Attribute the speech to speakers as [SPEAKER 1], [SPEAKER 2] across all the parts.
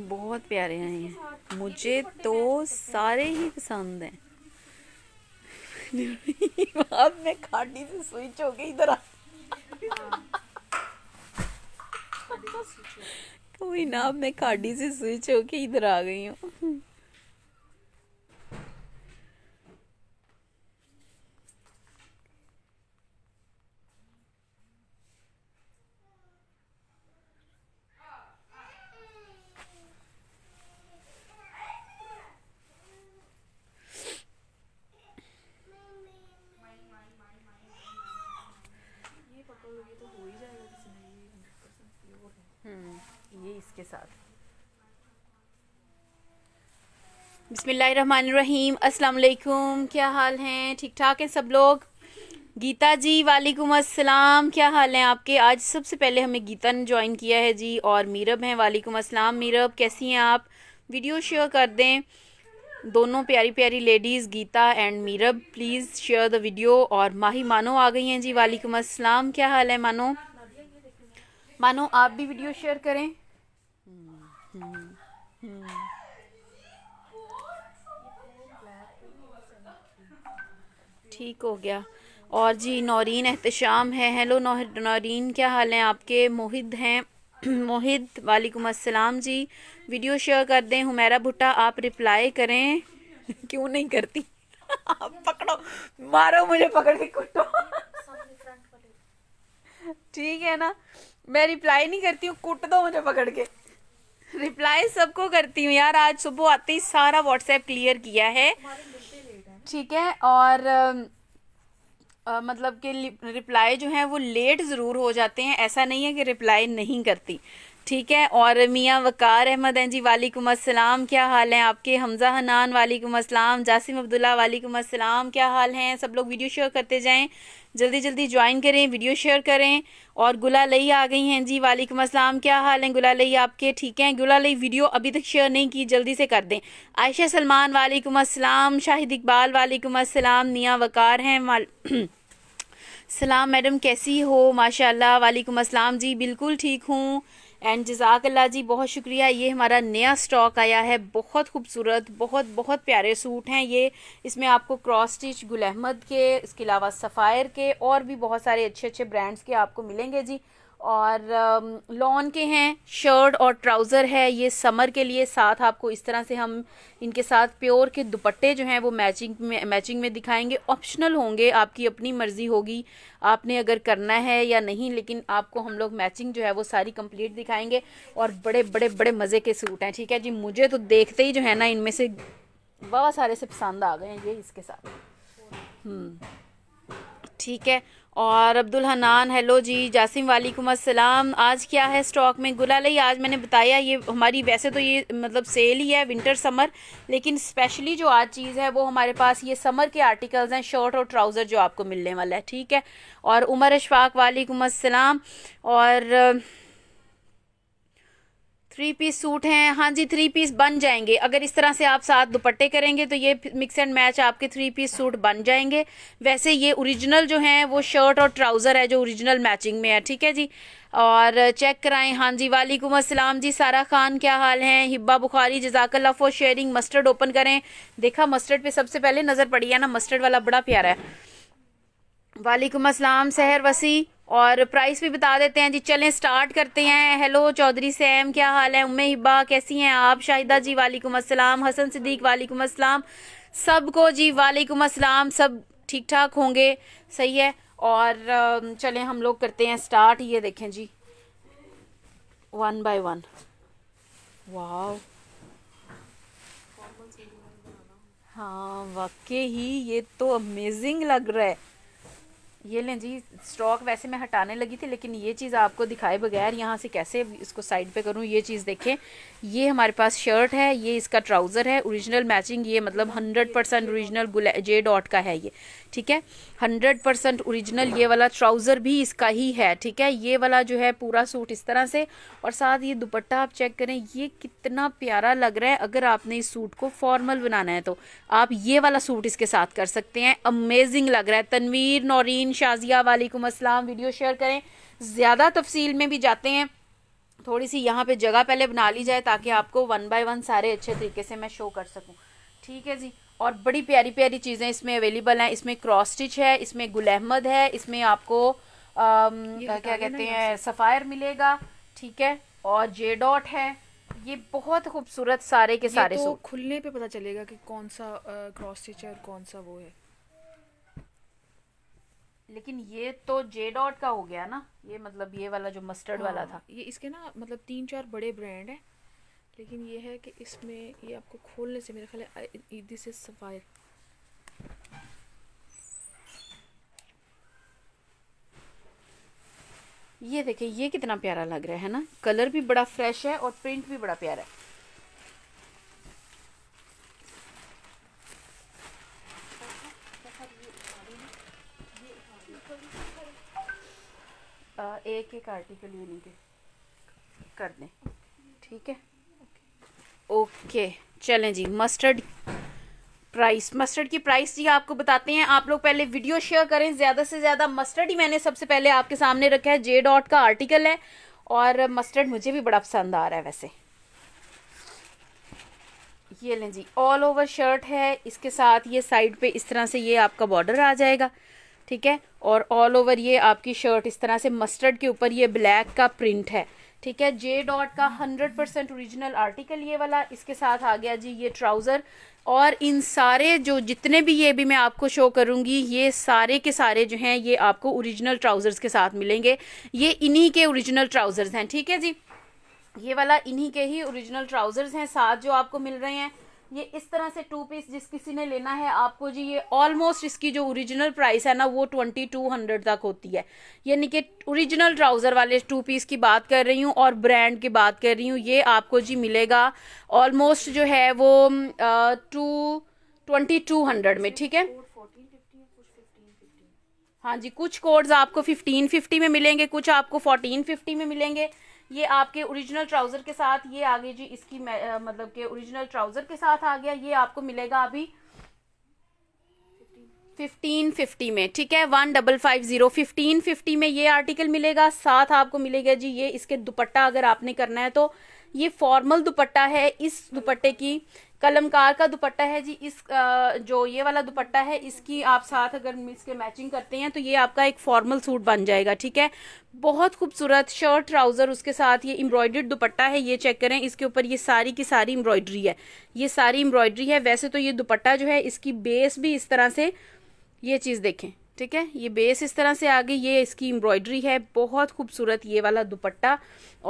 [SPEAKER 1] बहुत प्यारे हैं ये मुझे तो सारे ही पसंद हैं बाद में खाटी से स्विच हो गई इधर कोई ना अब मैं खाटी से स्विच होके इधर आ गई हूँ बिसमीम असलकुम क्या हाल हैं ठीक ठाक हैं सब लोग गीता जी वालेकुम अस्सलाम क्या हाल हैं आपके आज सबसे पहले हमें गीता ने ज्वाइन किया है जी और मीरब हैं वालेकुम अस्सलाम मीरब कैसी हैं आप वीडियो शेयर कर दें दोनों प्यारी प्यारी ladies Geeta and Meerab please share the video और माही मानो आ गई हैं जी वालेकुम अस्सलाम क्या हाल है मानो मानो आप भी वीडियो शेयर करें हम्म, हम्म, हम्म। ठीक हो गया और जी नौरीन एहतशाम है हेलो नौरीन क्या हाल हैं आपके मोहित हैं मोहित वालेकुम अस्सलाम जी वीडियो शेयर कर दें हुमेरा भुट्टा आप रिप्लाई करें क्यों नहीं करती आप पकड़ो मारो मुझे पकड़ के कुटो ठीक है ना मैं रिप्लाई नहीं करती हूँ कुट दो मुझे पकड़ के रिप्लाई सबको करती हूँ यार आज सुबह आते ही सारा व्हाट्सएप क्लियर किया है ठीक है और आ, मतलब कि रिप्लाई जो है वो लेट ज़रूर हो जाते हैं ऐसा नहीं है कि रिप्लाई नहीं करती ठीक है और मियाँ वकार अहमद हैं जी वालेकुम अस्सलाम क्या हाल हैं आपके हमज़ा हनान वालेकुम अस्सलाम जासिम अब्दुल्ला वालेकुम अस्सलाम क्या हाल हैं सब लोग वीडियो शेयर करते जाएं जल्दी जल्दी ज्वाइन करें वीडियो शेयर करें और गुला लई आ गई हैं जी वालेकुम असलम क्या हाल हैं गुला लई आपके ठीक हैं गुला लई वीडियो अभी तक शेयर नहीं की जल्दी से कर दें आयशा सलमान वालेकुम असलम शाहिद इकबाल वालेकुम असलम निया वकार हैं सलाम मैडम कैसी हो माशाल्लाह वालेकुम अस्सलाम जी बिल्कुल ठीक हूँ एंड जजाकल्ला जी बहुत शुक्रिया ये हमारा नया स्टॉक आया है बहुत खूबसूरत बहुत बहुत प्यारे सूट हैं ये इसमें आपको क्रॉस स्टिच गुल अहमद के इसके अलावा सफ़ायर के और भी बहुत सारे अच्छे अच्छे ब्रांड्स के आपको मिलेंगे जी और लॉन के हैं शर्ट और ट्राउज़र है ये समर के लिए साथ आपको इस तरह से हम इनके साथ प्योर के दुपट्टे जो हैं वो मैचिंग में मैचिंग में दिखाएंगे ऑप्शनल होंगे आपकी अपनी मर्ज़ी होगी आपने अगर करना है या नहीं लेकिन आपको हम लोग मैचिंग जो है वो सारी कंप्लीट दिखाएंगे और बड़े बड़े बड़े मज़े के सूट हैं ठीक है जी मुझे तो देखते ही जो है ना इनमें से बहुत सारे से पसंद आ गए हैं ये इसके साथ हम्म, ठीक है और अब्दुल हनान हेलो जी जासिम वालेकुम अस्सलाम आज क्या है स्टॉक में गुलाई आज मैंने बताया ये हमारी वैसे तो ये मतलब सेल ही है विंटर समर लेकिन स्पेशली जो आज चीज़ है वो हमारे पास ये समर के आर्टिकल्स हैं शर्ट और ट्राउज़र जो आपको मिलने वाला है ठीक है और उमर अशफाक वालेकुम अस्सलाम और थ्री पीस सूट हैं हाँ जी थ्री पीस बन जाएंगे अगर इस तरह से आप साथ दुपट्टे करेंगे तो ये मिक्स एंड मैच आपके थ्री पीस सूट बन जाएंगे वैसे ये ओरिजिनल जो है वो शर्ट और ट्राउज़र है जो ओरिजिनल मैचिंग में है ठीक है जी और चेक कराएं हाँ जी वालेकुम अस्सलाम जी सारा खान क्या हाल है हिब्बा बुखारी जजाकल्ला फॉर शेयरिंग मस्टर्ड ओपन करें देखा मस्टर्ड पे सबसे पहले नज़र पड़ी है ना मस्टर्ड वाला बड़ा प्यारा है वालेकुम असलम सहर वसी और प्राइस भी बता देते हैं जी चलें स्टार्ट करते हैं हेलो चौधरी सैम क्या हाल है उम्मे हिब्बा कैसी हैं आप शाहिदा जी वालेकुम अस्सलाम हसन सिद्दीक वालेकुम अस्सलाम सबको जी वालेकुम अस्सलाम सब ठीक ठाक होंगे सही है और चलें हम लोग करते हैं स्टार्ट ये देखें जी वन बाय वन वाह हाँ वाकई ही ये तो अमेजिंग लग रहा है ये लें जी स्टॉक वैसे मैं हटाने लगी थी लेकिन ये चीज़ आपको दिखाए बगैर यहाँ से कैसे इसको साइड पे करूँ ये चीज़ देखें ये हमारे पास शर्ट है ये इसका ट्राउज़र है ओरिजिनल मैचिंग ये मतलब 100 परसेंट औरिजिनल जे डॉट का है ये ठीक है हंड्रेड परसेंट ओरिजिनल ये वाला ट्राउज़र भी इसका ही है ठीक है ये वाला जो है पूरा सूट इस तरह से और साथ ये दुपट्टा आप चेक करें ये कितना प्यारा लग रहा है अगर आपने इस सूट को फॉर्मल बनाना है तो आप ये वाला सूट इसके साथ कर सकते हैं अमेजिंग लग रहा है तनवीर नौरीन शाजिया वालेकुम असलम वीडियो शेयर करें ज़्यादा तफसील में भी जाते हैं थोड़ी सी यहाँ पे जगह पहले बना ली जाए ताकि आपको वन बाय वन सारे अच्छे तरीके से मैं शो कर सकूँ ठीक है जी और बड़ी प्यारी प्यारी चीज़ें इसमें अवेलेबल हैं इसमें क्रॉस स्टिच है इसमें गुल अहमद है इसमें आपको आम, क्या कहते हैं सफ़ायर मिलेगा ठीक है और जे डॉट है ये बहुत खूबसूरत सारे के सारे तो खुलने पे पता चलेगा कि कौन सा क्रॉस स्टिच है और कौन सा वो है लेकिन ये तो जे डॉट का हो गया ना ये मतलब ये वाला जो मस्टर्ड हाँ, वाला था ये इसके ना मतलब तीन चार बड़े ब्रांड हैं लेकिन ये है कि इसमें ये आपको खोलने से मेरा ख्याल ईदी से सफ़ाई ये देखिए ये कितना प्यारा लग रहा है ना कलर भी बड़ा फ्रेश है और प्रिंट भी बड़ा प्यारा है एक एक आर्टिकल यूनिक कर दें ठीक है ओके चलें जी मस्टर्ड प्राइस मस्टर्ड की प्राइस जी आपको बताते हैं आप लोग पहले वीडियो शेयर करें ज़्यादा से ज़्यादा मस्टर्ड ही मैंने सबसे पहले आपके सामने रखा है जे डॉट का आर्टिकल है और मस्टर्ड मुझे भी बड़ा पसंद आ रहा है वैसे ये लें जी ऑल ओवर शर्ट है इसके साथ ये साइड पे इस तरह से ये आपका बॉर्डर आ जाएगा ठीक है और ऑल ओवर ये आपकी शर्ट इस तरह से मस्टर्ड के ऊपर ये ब्लैक का प्रिंट है ठीक है जे डॉट का हंड्रेड परसेंट ओरिजिनल आर्टिकल ये वाला इसके साथ आ गया जी ये ट्राउज़र और इन सारे जो जितने भी ये भी मैं आपको शो करूंगी ये सारे के सारे जो हैं ये आपको ओरिजिनल ट्राउज़र्स के साथ मिलेंगे ये इन्हीं के ओरिजिनल ट्राउज़र्स हैं ठीक है जी ये वाला इन्हीं के ही ओरिजिनल ट्राउज़र्स हैं साथ जो आपको मिल रहे हैं ये इस तरह से टू पीस जिस किसी ने लेना है आपको जी ये ऑलमोस्ट इसकी जो ओरिजिनल प्राइस है ना वो ट्वेंटी टू हंड्रेड तक होती है यानी कि ओरिजिनल ट्राउज़र वाले टू पीस की बात कर रही हूँ और ब्रांड की बात कर रही हूँ ये आपको जी मिलेगा ऑलमोस्ट जो है वो टू ट्वेंटी टू हंड्रेड में ठीक है हाँ जी कुछ कोड्स आपको फिफ्टीन फिफ्टी में मिलेंगे कुछ आपको फोर्टीन फिफ्टी में मिलेंगे ये आपके ओरिजिनल ट्राउज़र के साथ ये आ गई जी इसकी मतलब के ओरिजिनल ट्राउज़र के साथ आ गया ये आपको मिलेगा अभी फिफ्टीन फिफ्टी में ठीक है one double five zero fifteen fifty में ये आर्टिकल मिलेगा साथ आपको मिलेगा जी ये इसके दुपट्टा अगर आपने करना है तो ये फॉर्मल दुपट्टा है इस दुपट्टे की कलमकार का दुपट्टा है जी इस जो ये वाला दुपट्टा है इसकी आप साथ अगर के मैचिंग करते हैं तो ये आपका एक फॉर्मल सूट बन जाएगा ठीक है बहुत खूबसूरत शर्ट ट्राउजर उसके साथ ये एम्ब्रॉयडर्ड दुपट्टा है ये चेक करें इसके ऊपर ये सारी की सारी एम्ब्रॉयडरी है ये सारी एम्ब्रॉयडरी है वैसे तो ये दुपट्टा जो है इसकी बेस भी इस तरह से ये चीज़ देखें ठीक है ये बेस इस तरह से आ गई ये इसकी एम्ब्रॉयडरी है बहुत खूबसूरत ये वाला दुपट्टा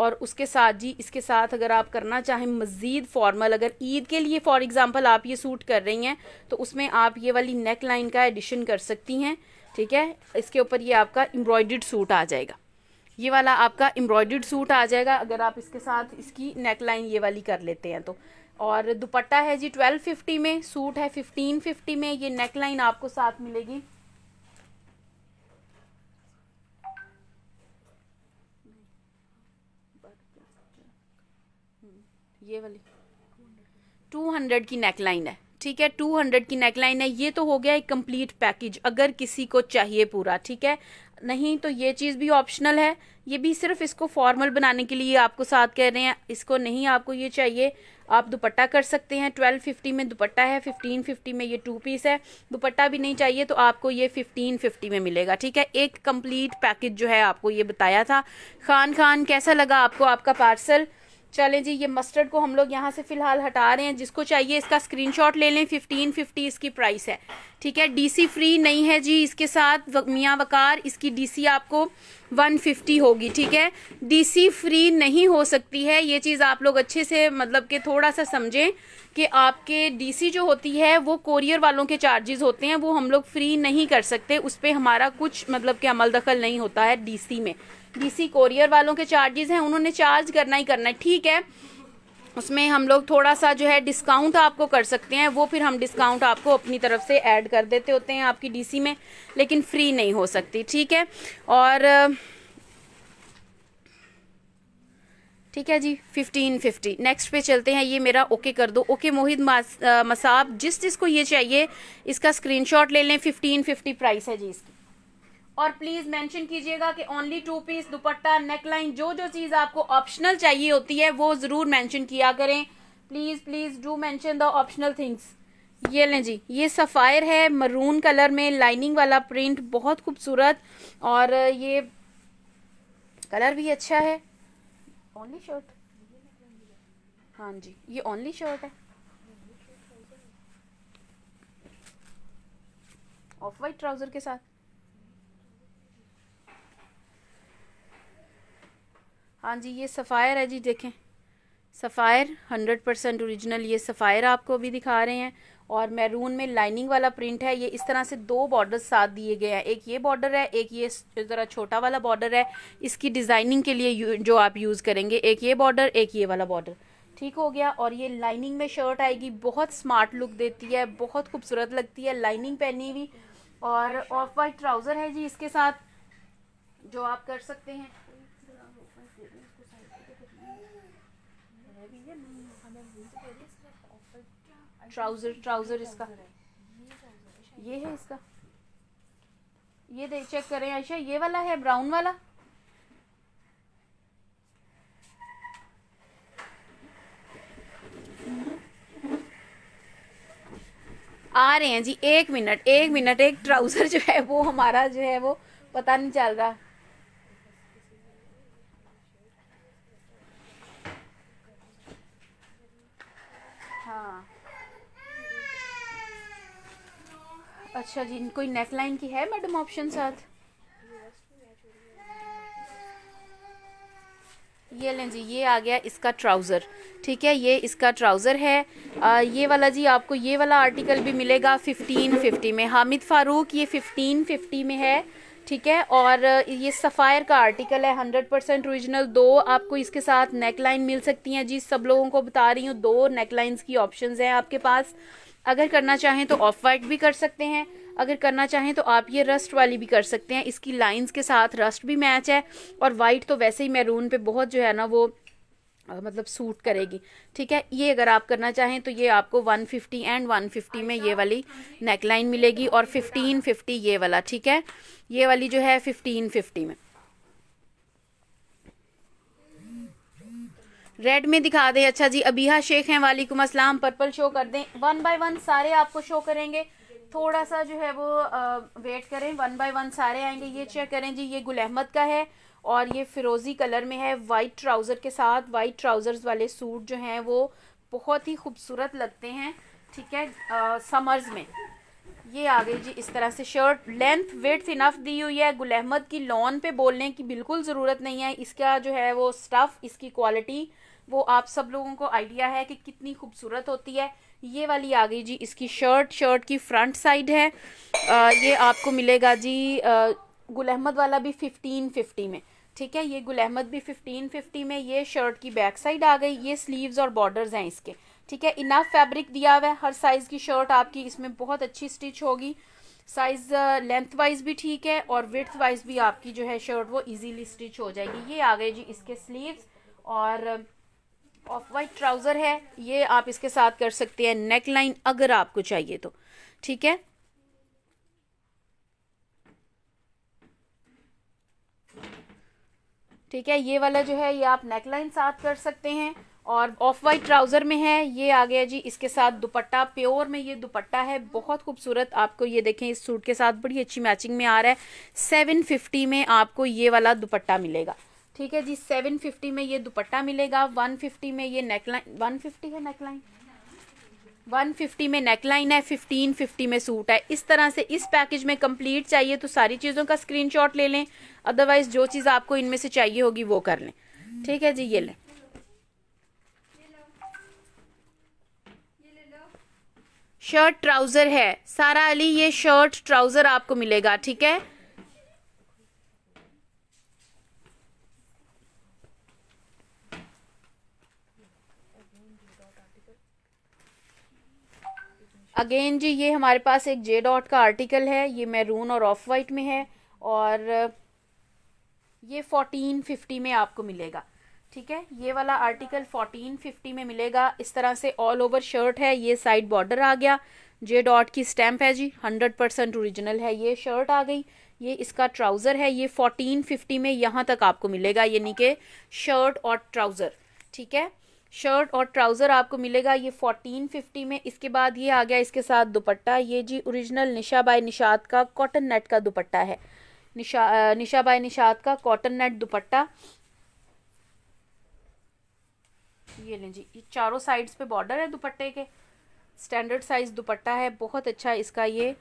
[SPEAKER 1] और उसके साथ जी इसके साथ अगर आप करना चाहें मज़ीद फॉर्मल अगर ईद के लिए फॉर एग्ज़ाम्पल आप ये सूट कर रही हैं तो उसमें आप ये वाली नेक लाइन का एडिशन कर सकती हैं ठीक है इसके ऊपर ये आपका एम्ब्रॉयड सूट आ जाएगा ये वाला आपका एम्ब्रॉयड सूट आ जाएगा अगर आप इसके साथ इसकी नेक लाइन ये वाली कर लेते हैं तो और दुपट्टा है जी ट्वेल्व में सूट है फिफ्टीन में ये नेक लाइन आपको साथ मिलेगी ये वाली टू हंड्रेड की नेकलाइन है ठीक है टू हंड्रेड की नेकलाइन है ये तो हो गया एक कंप्लीट पैकेज अगर किसी को चाहिए पूरा ठीक है नहीं तो ये चीज़ भी ऑप्शनल है ये भी सिर्फ इसको फॉर्मल बनाने के लिए आपको साथ कह रहे हैं इसको नहीं आपको ये चाहिए आप दुपट्टा कर सकते हैं ट्वेल्व फिफ्टी में दुपट्टा है फिफ्टीन फिफ्टी में ये टू पीस है दुपट्टा भी नहीं चाहिए तो आपको ये फिफ्टीन फिफ्टी में मिलेगा ठीक है एक कंप्लीट पैकेज जो है आपको ये बताया था खान खान कैसा लगा आपको आपका पार्सल चलें जी ये मस्टर्ड को हम लोग यहाँ से फिलहाल हटा रहे हैं जिसको चाहिए इसका स्क्रीनशॉट ले लें फिफ्टीन फिफ्टी इसकी प्राइस है ठीक है डीसी फ्री नहीं है जी इसके साथ मियाँ वकार इसकी डीसी आपको वन फिफ्टी होगी ठीक है डीसी फ्री नहीं हो सकती है ये चीज़ आप लोग अच्छे से मतलब के थोड़ा सा समझें कि आपके डी जो होती है वो कोरियर वालों के चार्जेस होते हैं वो हम लोग फ्री नहीं कर सकते उस पर हमारा कुछ मतलब के अमल दखल नहीं होता है डी में डीसी कोरियर वालों के चार्जेस हैं उन्होंने चार्ज करना ही करना है ठीक है उसमें हम लोग थोड़ा सा जो है डिस्काउंट आपको कर सकते हैं वो फिर हम डिस्काउंट आपको अपनी तरफ से ऐड कर देते होते हैं आपकी डीसी में लेकिन फ्री नहीं हो सकती ठीक है और ठीक है जी फिफ्टीन फिफ्टी नेक्स्ट पे चलते हैं ये मेरा ओके कर दो ओके मोहित मसाब जिस जिसको ये चाहिए इसका स्क्रीनशॉट ले लें फिफ्टीन फिफ्टी प्राइस है जी इसकी और प्लीज मेंशन कीजिएगा कि ओनली टू पीस दुपट्टा नेकलाइन जो जो चीज आपको ऑप्शनल चाहिए होती है वो जरूर मेंशन किया करें please please do mention the optional things ये लें जी ये सफ़ायर है मरून कलर में लाइनिंग वाला प्रिंट बहुत खूबसूरत और ये कलर भी अच्छा है ओनली शर्ट हाँ जी ये ओनली शर्ट है ऑफ वाइट ट्राउज़र के साथ हाँ जी ये सफ़ायर है जी देखें सफ़ायर हंड्रेड परसेंट औरिजिनल ये सफ़ायर आपको भी दिखा रहे हैं और मैरून में लाइनिंग वाला प्रिंट है ये इस तरह से दो बॉर्डर साथ दिए गए हैं एक ये बॉर्डर है एक ये ज़रा छोटा वाला बॉर्डर है इसकी डिज़ाइनिंग के लिए जो आप यूज़ करेंगे एक ये बॉर्डर एक ये वाला बॉर्डर ठीक हो गया और ये लाइनिंग में शर्ट आएगी बहुत स्मार्ट लुक देती है बहुत खूबसूरत लगती है लाइनिंग पहनी हुई और ऑफ वाइट ट्राउज़र है जी इसके साथ जो आप कर सकते हैं ट्राउजर ट्राउजर इसका ये है इसका ये दे चेक करें आयशा ये वाला है ब्राउन वाला आ रहे हैं जी एक मिनट एक मिनट एक ट्राउजर जो है वो हमारा जो है वो पता नहीं चल रहा अच्छा जी कोई नेक लाइन की है मैडम ऑप्शन साथ ये लें जी ये आ गया इसका ट्राउज़र ठीक है ये इसका ट्राउज़र है आ, ये वाला जी आपको ये वाला आर्टिकल भी मिलेगा फिफ्टीन फिफ्टी में हामिद फ़ारूक ये फिफ्टीन फिफ्टी में है ठीक है और ये सफ़ायर का आर्टिकल है हंड्रेड परसेंट ओरिजिनल दो आपको इसके साथ नेक लाइन मिल सकती हैं जी सब लोगों को बता रही हूँ दो नेक लाइन्स की ऑप्शंस हैं आपके पास अगर करना चाहें तो ऑफ वाइट भी कर सकते हैं अगर करना चाहें तो आप ये रस्ट वाली भी कर सकते हैं इसकी लाइंस के साथ रस्ट भी मैच है और वाइट तो वैसे ही मैरून पे बहुत जो है ना वो मतलब सूट करेगी ठीक है ये अगर आप करना चाहें तो ये आपको 150 एंड 150 में ये वाली नेकलाइन मिलेगी और 1550 ये वाला ठीक है ये वाली जो है 1550 में रेड में दिखा दें अच्छा जी अबीहा शेख हैं वालेकुम असलम पर्पल शो कर दें वन बाय वन सारे आपको शो करेंगे थोड़ा सा जो है वो आ, वेट करें वन बाय वन सारे आएंगे ये चेक करें जी ये गुल अहमद का है और ये फिरोज़ी कलर में है वाइट ट्राउज़र के साथ वाइट ट्राउज़र्स वाले सूट जो हैं वो बहुत ही खूबसूरत लगते हैं ठीक है आ, समर्स में ये आ गई जी इस तरह से शर्ट लेंथ वेट इनफ दी हुई है गुल अहमद की लॉन पे बोलने की बिल्कुल ज़रूरत नहीं है इसका जो है वो स्टफ़ इसकी क्वालिटी वो आप सब लोगों को आइडिया है कि कितनी खूबसूरत होती है ये वाली आ गई जी इसकी शर्ट शर्ट की फ्रंट साइड है आ, ये आपको मिलेगा जी गुल अहमद वाला भी फिफ्टीन फिफ्टी में ठीक है ये गुल अहमद भी फिफ्टीन फिफ्टी में ये शर्ट की बैक साइड आ गई ये स्लीव्स और बॉर्डर्स हैं इसके ठीक है इनफ फैब्रिक दिया हुआ है हर साइज़ की शर्ट आपकी इसमें बहुत अच्छी स्टिच होगी साइज़ लेंथ वाइज भी ठीक है और विथ वाइज भी आपकी जो है शर्ट वो इजीली स्टिच हो जाएगी ये आ गए जी इसके स्लीव्स और ऑफ वाइट ट्राउज़र है ये आप इसके साथ कर सकते हैं नेक लाइन अगर आपको चाहिए तो ठीक है ठीक है ये वाला जो है ये आप नेक लाइन साथ कर सकते हैं और ऑफ वाइट ट्राउज़र में है ये आ गया जी इसके साथ दुपट्टा प्योर में ये दुपट्टा है बहुत खूबसूरत आपको ये देखें इस सूट के साथ बड़ी अच्छी मैचिंग में आ रहा है सेवन फिफ्टी में आपको ये वाला दुपट्टा मिलेगा ठीक है जी सेवन फिफ्टी में ये दुपट्टा मिलेगा वन फिफ्टी में ये नेकलाइन वन फिफ्टी है नेकलाइन वन फिफ्टी में नेकलाइन है फिफ्टीन फिफ्टी में सूट है इस तरह से इस पैकेज में कंप्लीट चाहिए तो सारी चीज़ों का स्क्रीनशॉट ले लें अदरवाइज जो चीज़ आपको इनमें से चाहिए होगी वो कर लें ठीक है जी ये लें शर्ट ट्राउज़र है सारा अली ये शर्ट ट्राउज़र आपको मिलेगा ठीक है अगेन जी ये हमारे पास एक जे डॉट का आर्टिकल है ये मैरून और ऑफ वाइट में है और ये फोर्टीन फिफ्टी में आपको मिलेगा ठीक है ये वाला आर्टिकल फोर्टीन फिफ्टी में मिलेगा इस तरह से ऑल ओवर शर्ट है ये साइड बॉर्डर आ गया जे डॉट की स्टैम्प है जी हंड्रेड परसेंट ओरिजिनल है ये शर्ट आ गई ये इसका ट्राउज़र है ये फोर्टीन फिफ्टी में यहाँ तक आपको मिलेगा यानी कि शर्ट और ट्राउज़र ठीक है शर्ट और ट्राउज़र आपको मिलेगा ये फोर्टीन फिफ्टी में इसके बाद ये आ गया इसके साथ दुपट्टा ये जी ओरिजिनल निशा बाय निशात का कॉटन नेट का दुपट्टा है निशा निशा बाय निशाद का कॉटन नेट दुपट्टा ये लें जी ये चारों साइड्स पे बॉर्डर है दुपट्टे के स्टैंडर्ड साइज़ दुपट्टा है बहुत अच्छा इसका ये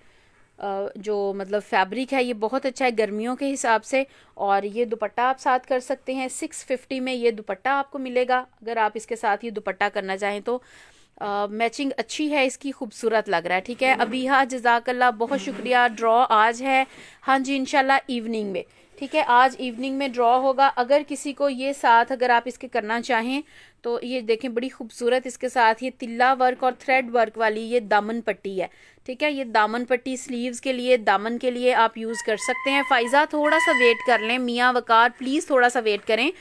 [SPEAKER 1] जो मतलब फैब्रिक है ये बहुत अच्छा है गर्मियों के हिसाब से और ये दुपट्टा आप साथ कर सकते हैं सिक्स फिफ्टी में ये दुपट्टा आपको मिलेगा अगर आप इसके साथ ये दुपट्टा करना चाहें तो मैचिंग अच्छी है इसकी खूबसूरत लग रहा है ठीक है अभी हाँ जजाकल्ला बहुत शुक्रिया ड्रॉ आज है हाँ जी इनशाला इवनिंग में ठीक है आज इवनिंग में ड्रॉ होगा अगर किसी को ये साथ अगर आप इसके करना चाहें तो ये देखें बड़ी खूबसूरत इसके साथ ये तिल्ला वर्क और थ्रेड वर्क वाली ये दामन पट्टी है ठीक है ये दामन पट्टी स्लीव्स के लिए दामन के लिए आप यूज़ कर सकते हैं फ़ाइज़ा थोड़ा सा वेट कर लें मियाँ वकार प्लीज़ थोड़ा सा वेट करें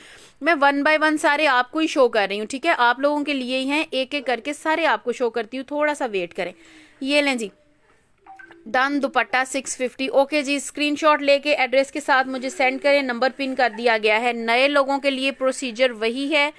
[SPEAKER 1] मैं वन बाय वन सारे आपको ही शो कर रही हूँ ठीक है आप लोगों के लिए ही हैं एक एक करके सारे आपको शो करती हूँ थोड़ा सा वेट करें ये लें जी डन दुपट्टा 650 ओके जी स्क्रीनशॉट लेके एड्रेस के साथ मुझे सेंड करें नंबर पिन कर दिया गया है नए लोगों के लिए प्रोसीजर वही है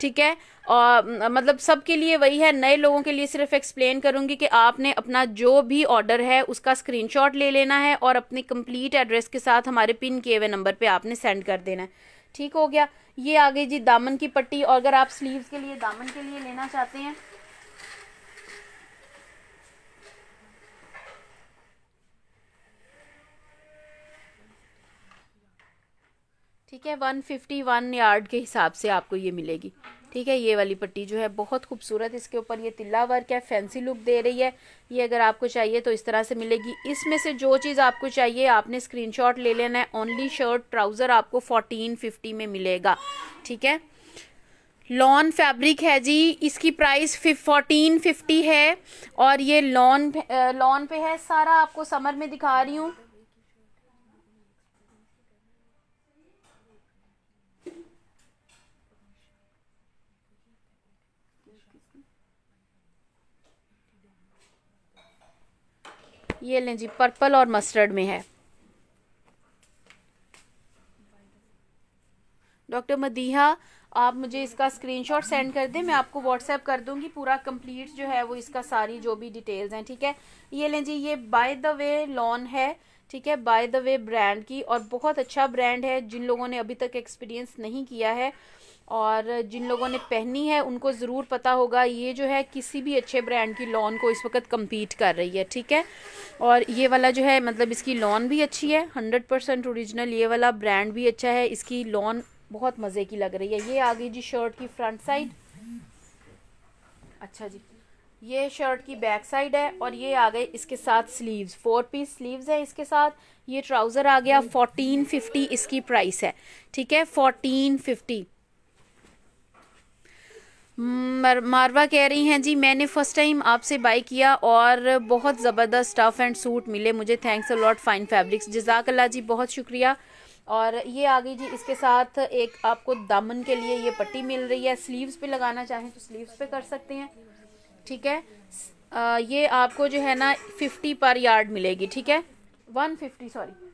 [SPEAKER 1] ठीक है और मतलब सबके लिए वही है नए लोगों के लिए सिर्फ एक्सप्लेन करूंगी कि आपने अपना जो भी ऑर्डर है उसका स्क्रीनशॉट ले लेना है और अपने कंप्लीट एड्रेस के साथ हमारे पिन किए हुए नंबर पे आपने सेंड कर देना है ठीक हो गया ये आ गई जी दामन की पट्टी और अगर आप स्लीव्स के लिए दामन के लिए लेना चाहते हैं ठीक है 151 यार्ड के हिसाब से आपको ये मिलेगी ठीक है ये वाली पट्टी जो है बहुत खूबसूरत इसके ऊपर ये तिल्ला वर्क है फैंसी लुक दे रही है ये अगर आपको चाहिए तो इस तरह से मिलेगी इसमें से जो चीज़ आपको चाहिए आपने स्क्रीनशॉट ले लेना है ओनली शर्ट ट्राउज़र आपको फोर्टीन फिफ्टी में मिलेगा ठीक है लॉन फैब्रिक है जी इसकी प्राइस फोर्टीन फिफ्टी है और ये लॉन लॉन पे है सारा आपको समर में दिखा रही हूँ ये लें जी पर्पल और मस्टर्ड में है डॉक्टर मदीहा आप मुझे इसका स्क्रीनशॉट सेंड कर दें मैं आपको व्हाट्सएप कर दूंगी पूरा कंप्लीट जो है वो इसका सारी जो भी डिटेल्स हैं ठीक है ये लें जी ये बाय द वे लॉन है ठीक है बाय द वे ब्रांड की और बहुत अच्छा ब्रांड है जिन लोगों ने अभी तक एक्सपीरियंस नहीं किया है और जिन लोगों ने पहनी है उनको ज़रूर पता होगा ये जो है किसी भी अच्छे ब्रांड की लॉन को इस वक्त कम्पीट कर रही है ठीक है और ये वाला जो है मतलब इसकी लॉन भी अच्छी है हंड्रेड परसेंट औरिजिनल ये वाला ब्रांड भी अच्छा है इसकी लॉन बहुत मज़े की लग रही है ये आ गई जी शर्ट की फ्रंट साइड अच्छा जी ये शर्ट की बैक साइड है और ये आ गए इसके साथ स्लीव्स फोर पीस स्लीव्स है इसके साथ ये ट्राउज़र आ गया फोर्टीन फिफ्टी इसकी प्राइस है ठीक है फोर्टीन फिफ्टी मारवा कह रही हैं जी मैंने फ़र्स्ट टाइम आपसे बाई किया और बहुत ज़बरदस्त स्टफ़ एंड सूट मिले मुझे थैंक्स लॉट फ़ाइन फैब्रिक्स जजाक अल्लाह जी बहुत शुक्रिया और ये आ गई जी इसके साथ एक आपको दामन के लिए ये पट्टी मिल रही है स्लीव्स पे लगाना चाहें तो स्लीव्स पे कर सकते हैं ठीक है आ, ये आपको जो है ना फिफ्टी पर यार्ड मिलेगी ठीक है वन फिफ्टी सॉरी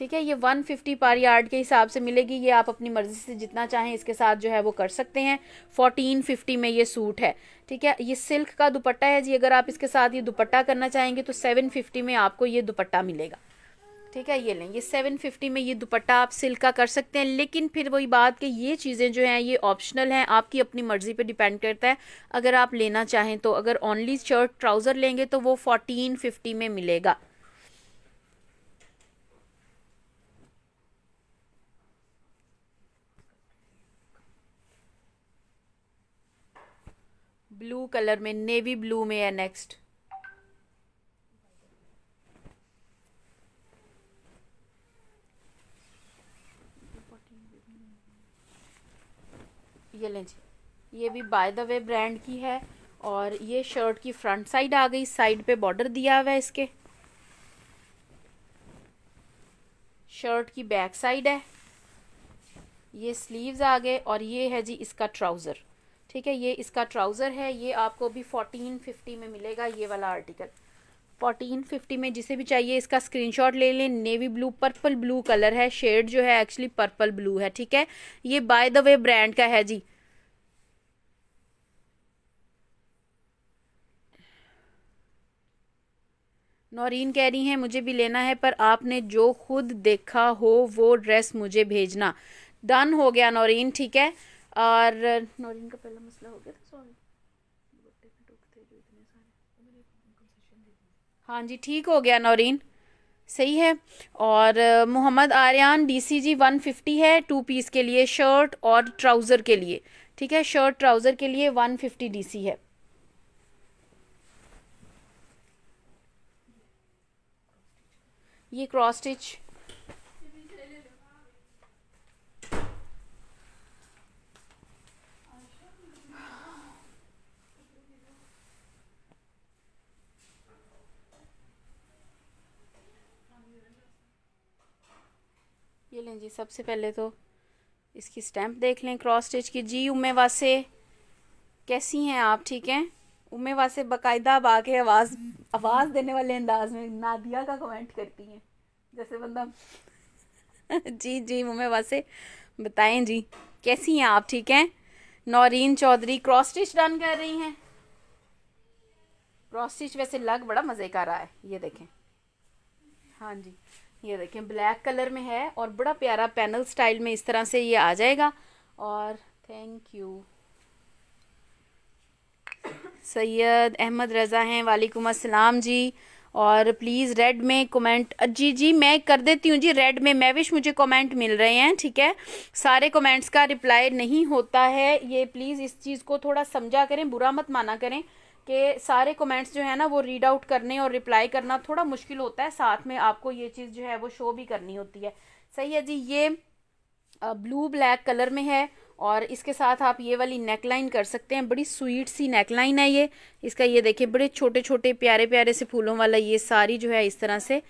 [SPEAKER 1] ठीक है ये 150 फिफ्टी पर यार्ड के हिसाब से मिलेगी ये आप अपनी मर्ज़ी से जितना चाहें इसके साथ जो है वो कर सकते हैं 1450 में ये सूट है ठीक है ये सिल्क का दुपट्टा है जी अगर आप इसके साथ ये दुपट्टा करना चाहेंगे तो 750 में आपको ये दुपट्टा मिलेगा ठीक है ये लें ये 750 में ये दुपट्टा आप सिल्क का कर सकते हैं लेकिन फिर वही बात कि ये चीज़ें जो हैं ये ऑप्शनल हैं आपकी अपनी मर्ज़ी पे डिपेंड करता है अगर आप लेना चाहें तो अगर ओनली शर्ट ट्राउज़र लेंगे तो वो 1450 में मिलेगा ब्लू कलर में नेवी ब्लू में है नेक्स्ट ये लें जी ये भी बाय द वे ब्रांड की है और ये शर्ट की फ्रंट साइड आ गई साइड पे बॉर्डर दिया हुआ है इसके शर्ट की बैक साइड है ये स्लीव्स आ गए और ये है जी इसका ट्राउज़र ठीक है ये इसका ट्राउज़र है ये आपको भी फोर्टीन फिफ्टी में मिलेगा ये वाला आर्टिकल फोर्टीन फिफ्टी में जिसे भी चाहिए इसका स्क्रीनशॉट ले लें navy blue purple blue colour है शेड जो है एक्चुअली पर्पल ब्लू है ठीक है ये बाय द वे ब्रांड का है जी नौरीन कह रही हैं मुझे भी लेना है पर आपने जो खुद देखा हो वो ड्रेस मुझे भेजना डन हो गया नौरीन ठीक है और नोरिन का पहला मसला हो गया था सॉरी हाँ जी ठीक हो गया नौरीन सही है और Mohammad Aryan D C G one fifty है टू पीस के लिए शर्ट और ट्राउज़र के लिए ठीक है शर्ट ट्राउज़र के लिए वन फिफ्टी डी सी है ये क्रॉस स्टिच ये लें जी सबसे पहले तो इसकी स्टैम्प देख लें क्रॉस स्टिच की जी उम्मे वासे कैसी हैं आप ठीक हैं उम्मे वासे बाकायदा अब आके आवाज़ आवाज़ देने वाले अंदाज में नादिया का कमेंट करती हैं जैसे बंदा जी जी उम्मे वासे बताएं जी कैसी हैं आप ठीक हैं Naureen Chaudhary cross stitch done कर रही हैं क्रॉस स्टिच वैसे लग बड़ा मज़े का रहा है ये देखें हाँ जी ये देखें ब्लैक कलर में है और बड़ा प्यारा पैनल स्टाइल में इस तरह से ये आ जाएगा और थैंक यू सैयद अहमद रज़ा हैं वालेकुम अस्सलाम जी और प्लीज़ रेड में कमेंट जी जी मैं कर देती हूँ जी रेड में मैविश मुझे कमेंट मिल रहे हैं ठीक है सारे कमेंट्स का रिप्लाई नहीं होता है ये प्लीज़ इस चीज़ को थोड़ा समझा करें बुरा मत माना करें कि सारे कमेंट्स जो है ना वो रीड आउट करने और रिप्लाई करना थोड़ा मुश्किल होता है साथ में आपको ये चीज़ जो है वो शो भी करनी होती है सही है जी ये ब्लू ब्लैक कलर में है और इसके साथ आप ये वाली नेकलाइन कर सकते हैं बड़ी स्वीट सी नेकलाइन है ये इसका ये देखिए बड़े छोटे छोटे प्यारे प्यारे से फूलों वाला ये सारी जो है इस तरह से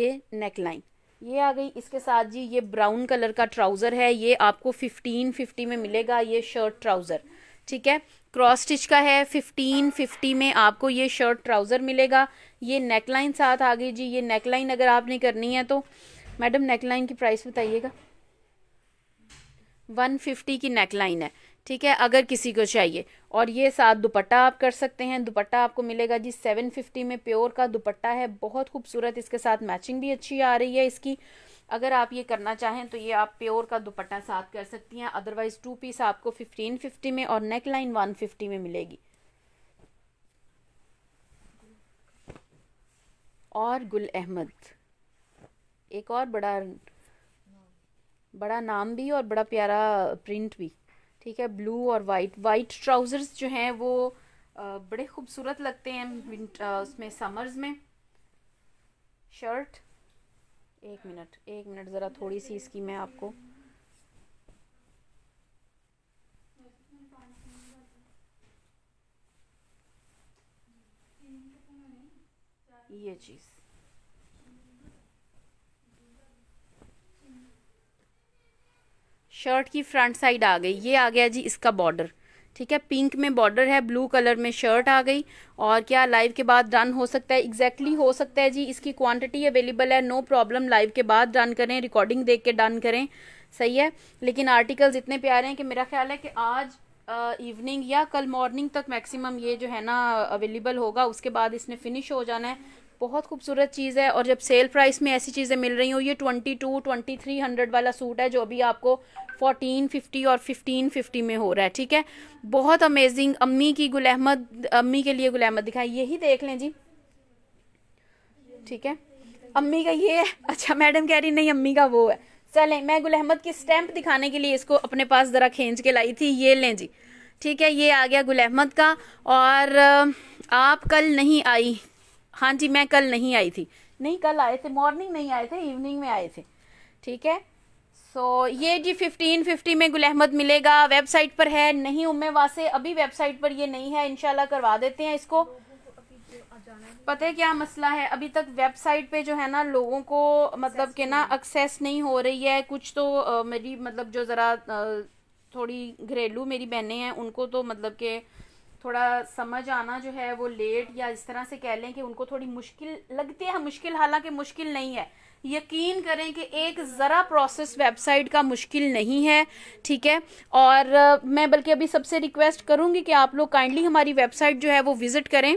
[SPEAKER 1] ये नेकलाइन ये आ गई इसके साथ जी ये ब्राउन कलर का ट्राउज़र है ये आपको फिफ्टीन फिफ्टी में मिलेगा ये शर्ट ट्राउज़र ठीक है क्रॉस स्टिच का है फिफ्टीन फिफ्टी में आपको ये शर्ट ट्राउज़र मिलेगा ये नेक लाइन साथ आ गई जी ये नेक लाइन अगर आपने करनी है तो मैडम नेक लाइन की प्राइस बताइएगा वन फिफ्टी की नेक लाइन है ठीक है अगर किसी को चाहिए और ये साथ दुपट्टा आप कर सकते हैं दुपट्टा आपको मिलेगा जी सेवन फिफ्टी में प्योर का दुपट्टा है बहुत खूबसूरत इसके साथ मैचिंग भी अच्छी आ रही है इसकी अगर आप ये करना चाहें तो ये आप प्योर का दुपट्टा साथ कर सकती हैं अदरवाइज़ टू पीस आपको फिफ्टीन फिफ्टी में और नेक लाइन वन फिफ्टी में मिलेगी और गुल अहमद एक और बड़ा बड़ा नाम भी और बड़ा प्यारा प्रिंट भी ठीक है ब्लू और वाइट वाइट ट्राउज़र्स जो हैं वो बड़े खूबसूरत लगते हैं उसमें समर्स में शर्ट एक मिनट एक मिनट ज़रा थोड़ी सी इसकी मैं आपको ये चीज़ शर्ट की फ्रंट साइड आ गई ये आ गया जी इसका बॉर्डर ठीक है पिंक में बॉर्डर है ब्लू कलर में शर्ट आ गई और क्या लाइव के बाद डन हो सकता है एग्जैक्टली exactly हो सकता है जी इसकी क्वांटिटी अवेलेबल है नो प्रॉब्लम लाइव के बाद डन करें रिकॉर्डिंग देख के डन करें सही है लेकिन आर्टिकल्स इतने प्यारे हैं कि मेरा ख्याल है कि आज इवनिंग या कल मॉर्निंग तक मैक्सिमम ये जो है ना अवेलेबल होगा उसके बाद इसने फिनिश हो जाना है बहुत खूबसूरत चीज़ है और जब सेल प्राइस में ऐसी चीज़ें मिल रही हो ये twenty two twenty three hundred वाला सूट है जो अभी आपको फोर्टीन फिफ्टी और फिफ्टीन फिफ्टी में हो रहा है ठीक है बहुत अमेजिंग अम्मी की गुल अहमद अम्मी के लिए गुल अहमद दिखाई यही देख लें जी ठीक है अम्मी का ये अच्छा मैडम कह रही नहीं अम्मी का वो है चलें मैं गुल अहमद की स्टैंप दिखाने के लिए इसको अपने पास ज़रा खींच के लाई थी ये लें जी ठीक है ये आ गया गुल अहमद का और आप कल नहीं आई हाँ जी मैं कल नहीं आई थी नहीं कल आए थे मॉर्निंग नहीं आए थे इवनिंग में आए थे ठीक है सो so, ये जी फिफ्टीन फिफ्टी में गुल अहमद मिलेगा वेबसाइट पर है नहीं उम्मे वासे अभी वेबसाइट पर ये नहीं है इनशाला करवा देते हैं इसको पता है क्या मसला है अभी तक वेबसाइट पे जो है ना लोगों को मतलब के ना एक्सेस नहीं हो रही है कुछ तो आ, मेरी मतलब जो ज़रा थोड़ी घरेलू मेरी बहनें हैं उनको तो मतलब के थोड़ा समझ आना जो है वो लेट या इस तरह से कह लें कि उनको थोड़ी मुश्किल लगती है मुश्किल हालांकि मुश्किल नहीं है यकीन करें कि एक ज़रा प्रोसेस वेबसाइट का मुश्किल नहीं है ठीक है और मैं बल्कि अभी सबसे रिक्वेस्ट करूँगी कि आप लोग काइंडली हमारी वेबसाइट जो है वो विज़िट करें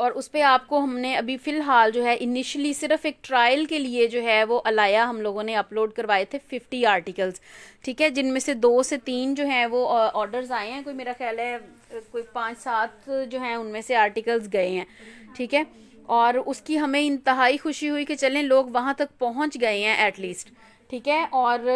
[SPEAKER 1] और उस पर आपको हमने अभी फ़िलहाल जो है इनिशियली सिर्फ एक ट्रायल के लिए जो है वो अलाया हम लोगों ने अपलोड करवाए थे फिफ्टी आर्टिकल्स ठीक है जिनमें से दो से तीन जो हैं वो ऑर्डर्स आए हैं कोई मेरा ख्याल है कोई पाँच सात जो हैं उनमें से आर्टिकल्स गए हैं ठीक है और उसकी हमें इंतहाई खुशी हुई कि चलें लोग वहाँ तक पहुँच गए हैं एटलीस्ट ठीक है और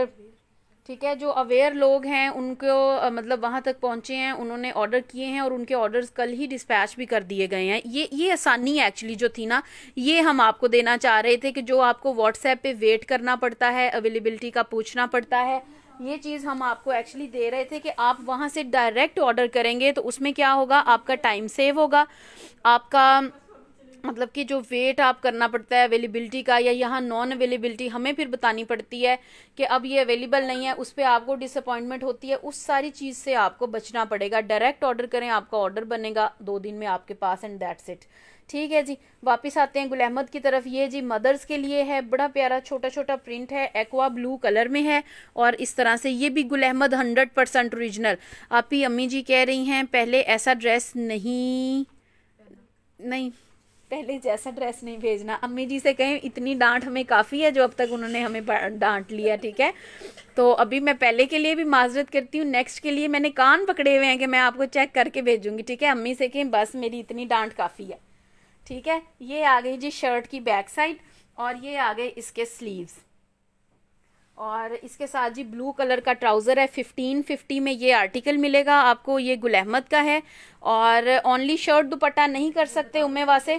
[SPEAKER 1] ठीक है जो अवेयर लोग हैं उनको मतलब वहाँ तक पहुँचे हैं उन्होंने ऑर्डर किए हैं और उनके ऑर्डर्स कल ही डिस्पैच भी कर दिए गए हैं ये ये आसानी एक्चुअली जो थी ना ये हम आपको देना चाह रहे थे कि जो आपको व्हाट्सएप पे वेट करना पड़ता है अवेलेबिलिटी का पूछना पड़ता है ये चीज़ हम आपको एक्चुअली दे रहे थे कि आप वहाँ से डायरेक्ट ऑर्डर करेंगे तो उसमें क्या होगा आपका टाइम सेव होगा आपका मतलब कि जो वेट आप करना पड़ता है अवेलेबिलिटी का या यहाँ नॉन अवेलेबिलिटी हमें फिर बतानी पड़ती है कि अब ये अवेलेबल नहीं है उस पर आपको डिसअपॉइंटमेंट होती है उस सारी चीज़ से आपको बचना पड़ेगा डायरेक्ट ऑर्डर करें आपका ऑर्डर बनेगा दो दिन में आपके पास एंड दैट्स इट ठीक है जी वापस आते हैं गुल अहमद की तरफ ये जी मदर्स के लिए है बड़ा प्यारा छोटा छोटा प्रिंट है एक्वा ब्लू कलर में है और इस तरह से ये भी गुल अहमद हंड्रेड परसेंट ओरिजिनल आप ही अम्मी जी कह रही हैं पहले ऐसा ड्रेस नहीं नहीं पहले जैसा ड्रेस नहीं भेजना अम्मी जी से कहें इतनी डांट हमें काफ़ी है जो अब तक उन्होंने हमें डांट लिया ठीक है तो अभी मैं पहले के लिए भी माजरत करती हूँ नेक्स्ट के लिए मैंने कान पकड़े हुए हैं कि मैं आपको चेक करके भेजूंगी ठीक है अम्मी से कहें बस मेरी इतनी डांट काफ़ी है ठीक है ये आ गई जी शर्ट की बैक साइड और ये आ गए इसके स्लीव्स और इसके साथ जी ब्लू कलर का ट्राउज़र है फिफ्टीन फिफ्टी में ये आर्टिकल मिलेगा आपको ये गुल अहमद का है और ओनली शर्ट दुपट्टा नहीं कर सकते उम्मेवा वासे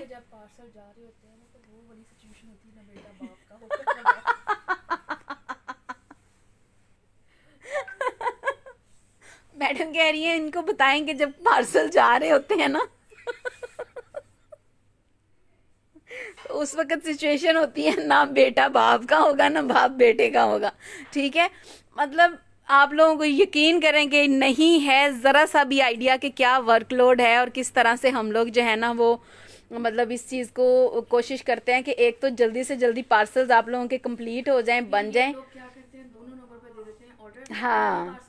[SPEAKER 1] मैडम कह रही है इनको कि जब पार्सल जा रहे होते हैं ना तो उस वक्त सिचुएशन होती है ना बेटा बाप का होगा ना बाप बेटे का होगा ठीक है मतलब आप लोगों को यकीन करें कि नहीं है ज़रा सा भी आइडिया कि क्या वर्कलोड है और किस तरह से हम लोग जो है ना वो मतलब इस चीज़ को कोशिश करते हैं कि एक तो जल्दी से जल्दी पार्सल्स आप लोगों के कंप्लीट हो जाएं बन जाएं हाँ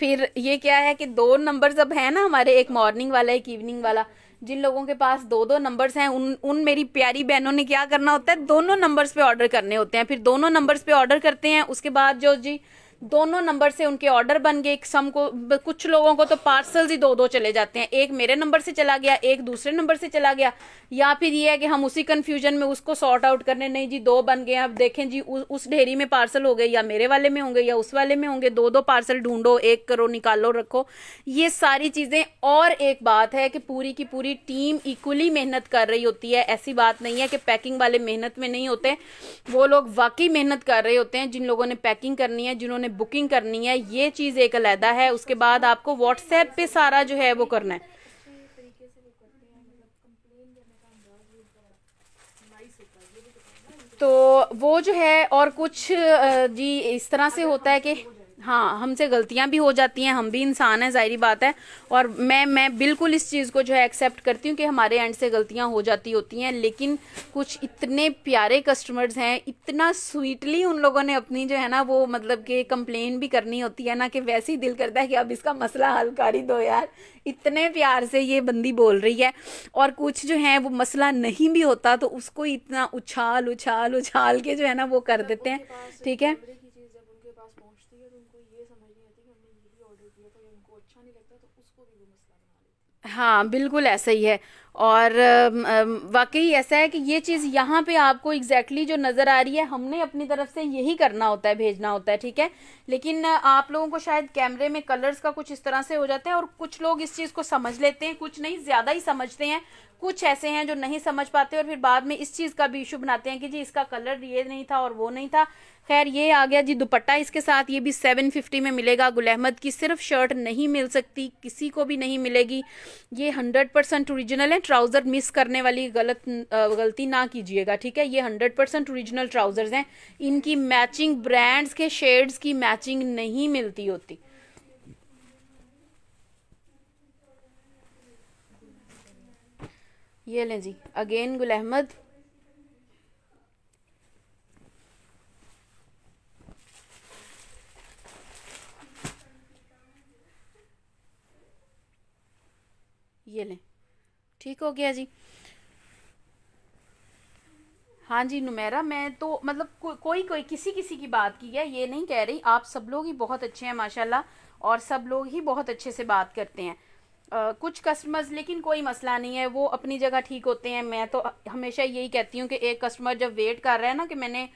[SPEAKER 1] फिर ये क्या है कि दो नंबर अब हैं ना हमारे एक मॉर्निंग वाला एक इवनिंग वाला जिन लोगों के पास दो दो नंबर्स हैं उन उन मेरी प्यारी बहनों ने क्या करना होता है दोनों नंबर्स पे ऑर्डर करने होते हैं फिर दोनों नंबर्स पे ऑर्डर करते हैं उसके बाद जो जी दोनों नंबर से उनके ऑर्डर बन गए सम को कुछ लोगों को तो पार्सल ही दो दो चले जाते हैं एक मेरे नंबर से चला गया एक दूसरे नंबर से चला गया या फिर ये है कि हम उसी कंफ्यूजन में उसको सॉर्ट आउट करने नहीं जी दो बन गए अब देखें जी उ, उस ढेरी में पार्सल हो गए या मेरे वाले में होंगे या उस वाले में होंगे दो दो पार्सल ढूंढो एक करो निकालो रखो ये सारी चीज़ें और एक बात है कि पूरी की पूरी टीम इक्वली मेहनत कर रही होती है ऐसी बात नहीं है कि पैकिंग वाले मेहनत में नहीं होते वो लोग वाकई मेहनत कर रहे होते हैं जिन लोगों ने पैकिंग करनी है जिन्होंने आपने बुकिंग करनी है ये चीज़ एक अलहदा है उसके बाद आपको व्हाट्सएप पे सारा जो है वो करना है तो वो जो है और कुछ जी इस तरह से होता है कि हाँ हमसे गलतियां भी हो जाती हैं हम भी इंसान हैं जाहिर बात है और मैं मैं बिल्कुल इस चीज़ को जो है एक्सेप्ट करती हूँ कि हमारे एंड से गलतियां हो जाती होती हैं लेकिन कुछ इतने प्यारे कस्टमर्स हैं इतना स्वीटली उन लोगों ने अपनी जो है ना वो मतलब कि कंप्लेन भी करनी होती है ना कि वैसे ही दिल करता है कि अब इसका मसला हल कर ही दो यार इतने प्यार से ये बंदी बोल रही है और कुछ जो है वो मसला नहीं भी होता तो उसको इतना उछाल उछाल उछाल के जो है ना वो कर देते हैं ठीक है हाँ बिल्कुल ऐसा ही है और वाकई ऐसा है कि ये चीज़ यहाँ पे आपको एग्जैक्टली exactly जो नज़र आ रही है हमने अपनी तरफ से यही करना होता है भेजना होता है ठीक है लेकिन आप लोगों को शायद कैमरे में कलर्स का कुछ इस तरह से हो जाता है और कुछ लोग इस चीज़ को समझ लेते हैं कुछ नहीं ज़्यादा ही समझते हैं कुछ ऐसे हैं जो नहीं समझ पाते और फिर बाद में इस चीज़ का भी इशू बनाते हैं कि जी इसका कलर ये नहीं था और वो नहीं था खैर ये आ गया जी दुपट्टा इसके साथ ये भी 750 में मिलेगा गुल अहमद की सिर्फ शर्ट नहीं मिल सकती किसी को भी नहीं मिलेगी ये 100 परसेंट ओरिजिनल है ट्राउज़र मिस करने वाली गलत गलती ना कीजिएगा ठीक है ये 100 परसेंट ओरिजिनल ट्राउज़र्स हैं इनकी मैचिंग ब्रांड्स के शेड्स की मैचिंग नहीं मिलती होती ये लें जी अगेन गुल अहमद ये लें ठीक हो गया जी हाँ जी नुमेरा मैं तो मतलब को, कोई कोई किसी किसी की बात की है ये नहीं कह रही आप सब लोग ही बहुत अच्छे हैं माशाल्लाह और सब लोग ही बहुत अच्छे से बात करते हैं कुछ कस्टमर्स लेकिन कोई मसला नहीं है वो अपनी जगह ठीक होते हैं मैं तो हमेशा यही कहती हूँ कि एक कस्टमर जब वेट कर रहा है ना कि मैंने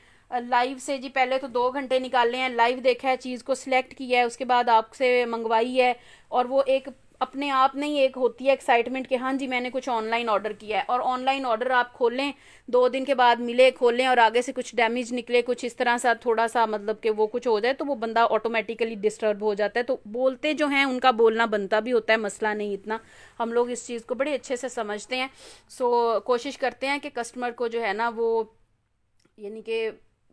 [SPEAKER 1] लाइव से जी पहले तो दो घंटे निकाले हैं लाइव देखा है चीज़ को सिलेक्ट किया है उसके बाद आपसे मंगवाई है और वो एक अपने आप नहीं एक होती है एक्साइटमेंट कि हाँ जी मैंने कुछ ऑनलाइन ऑर्डर किया है और ऑनलाइन ऑर्डर आप खोलें दो दिन के बाद मिले खोलें और आगे से कुछ डैमेज निकले कुछ इस तरह सा थोड़ा सा मतलब कि वो कुछ हो जाए तो वो बंदा ऑटोमेटिकली डिस्टर्ब हो जाता है तो बोलते जो हैं उनका बोलना बनता भी होता है मसला नहीं इतना हम लोग इस चीज़ को बड़े अच्छे से समझते हैं सो कोशिश करते हैं कि कस्टमर को जो है ना वो यानी कि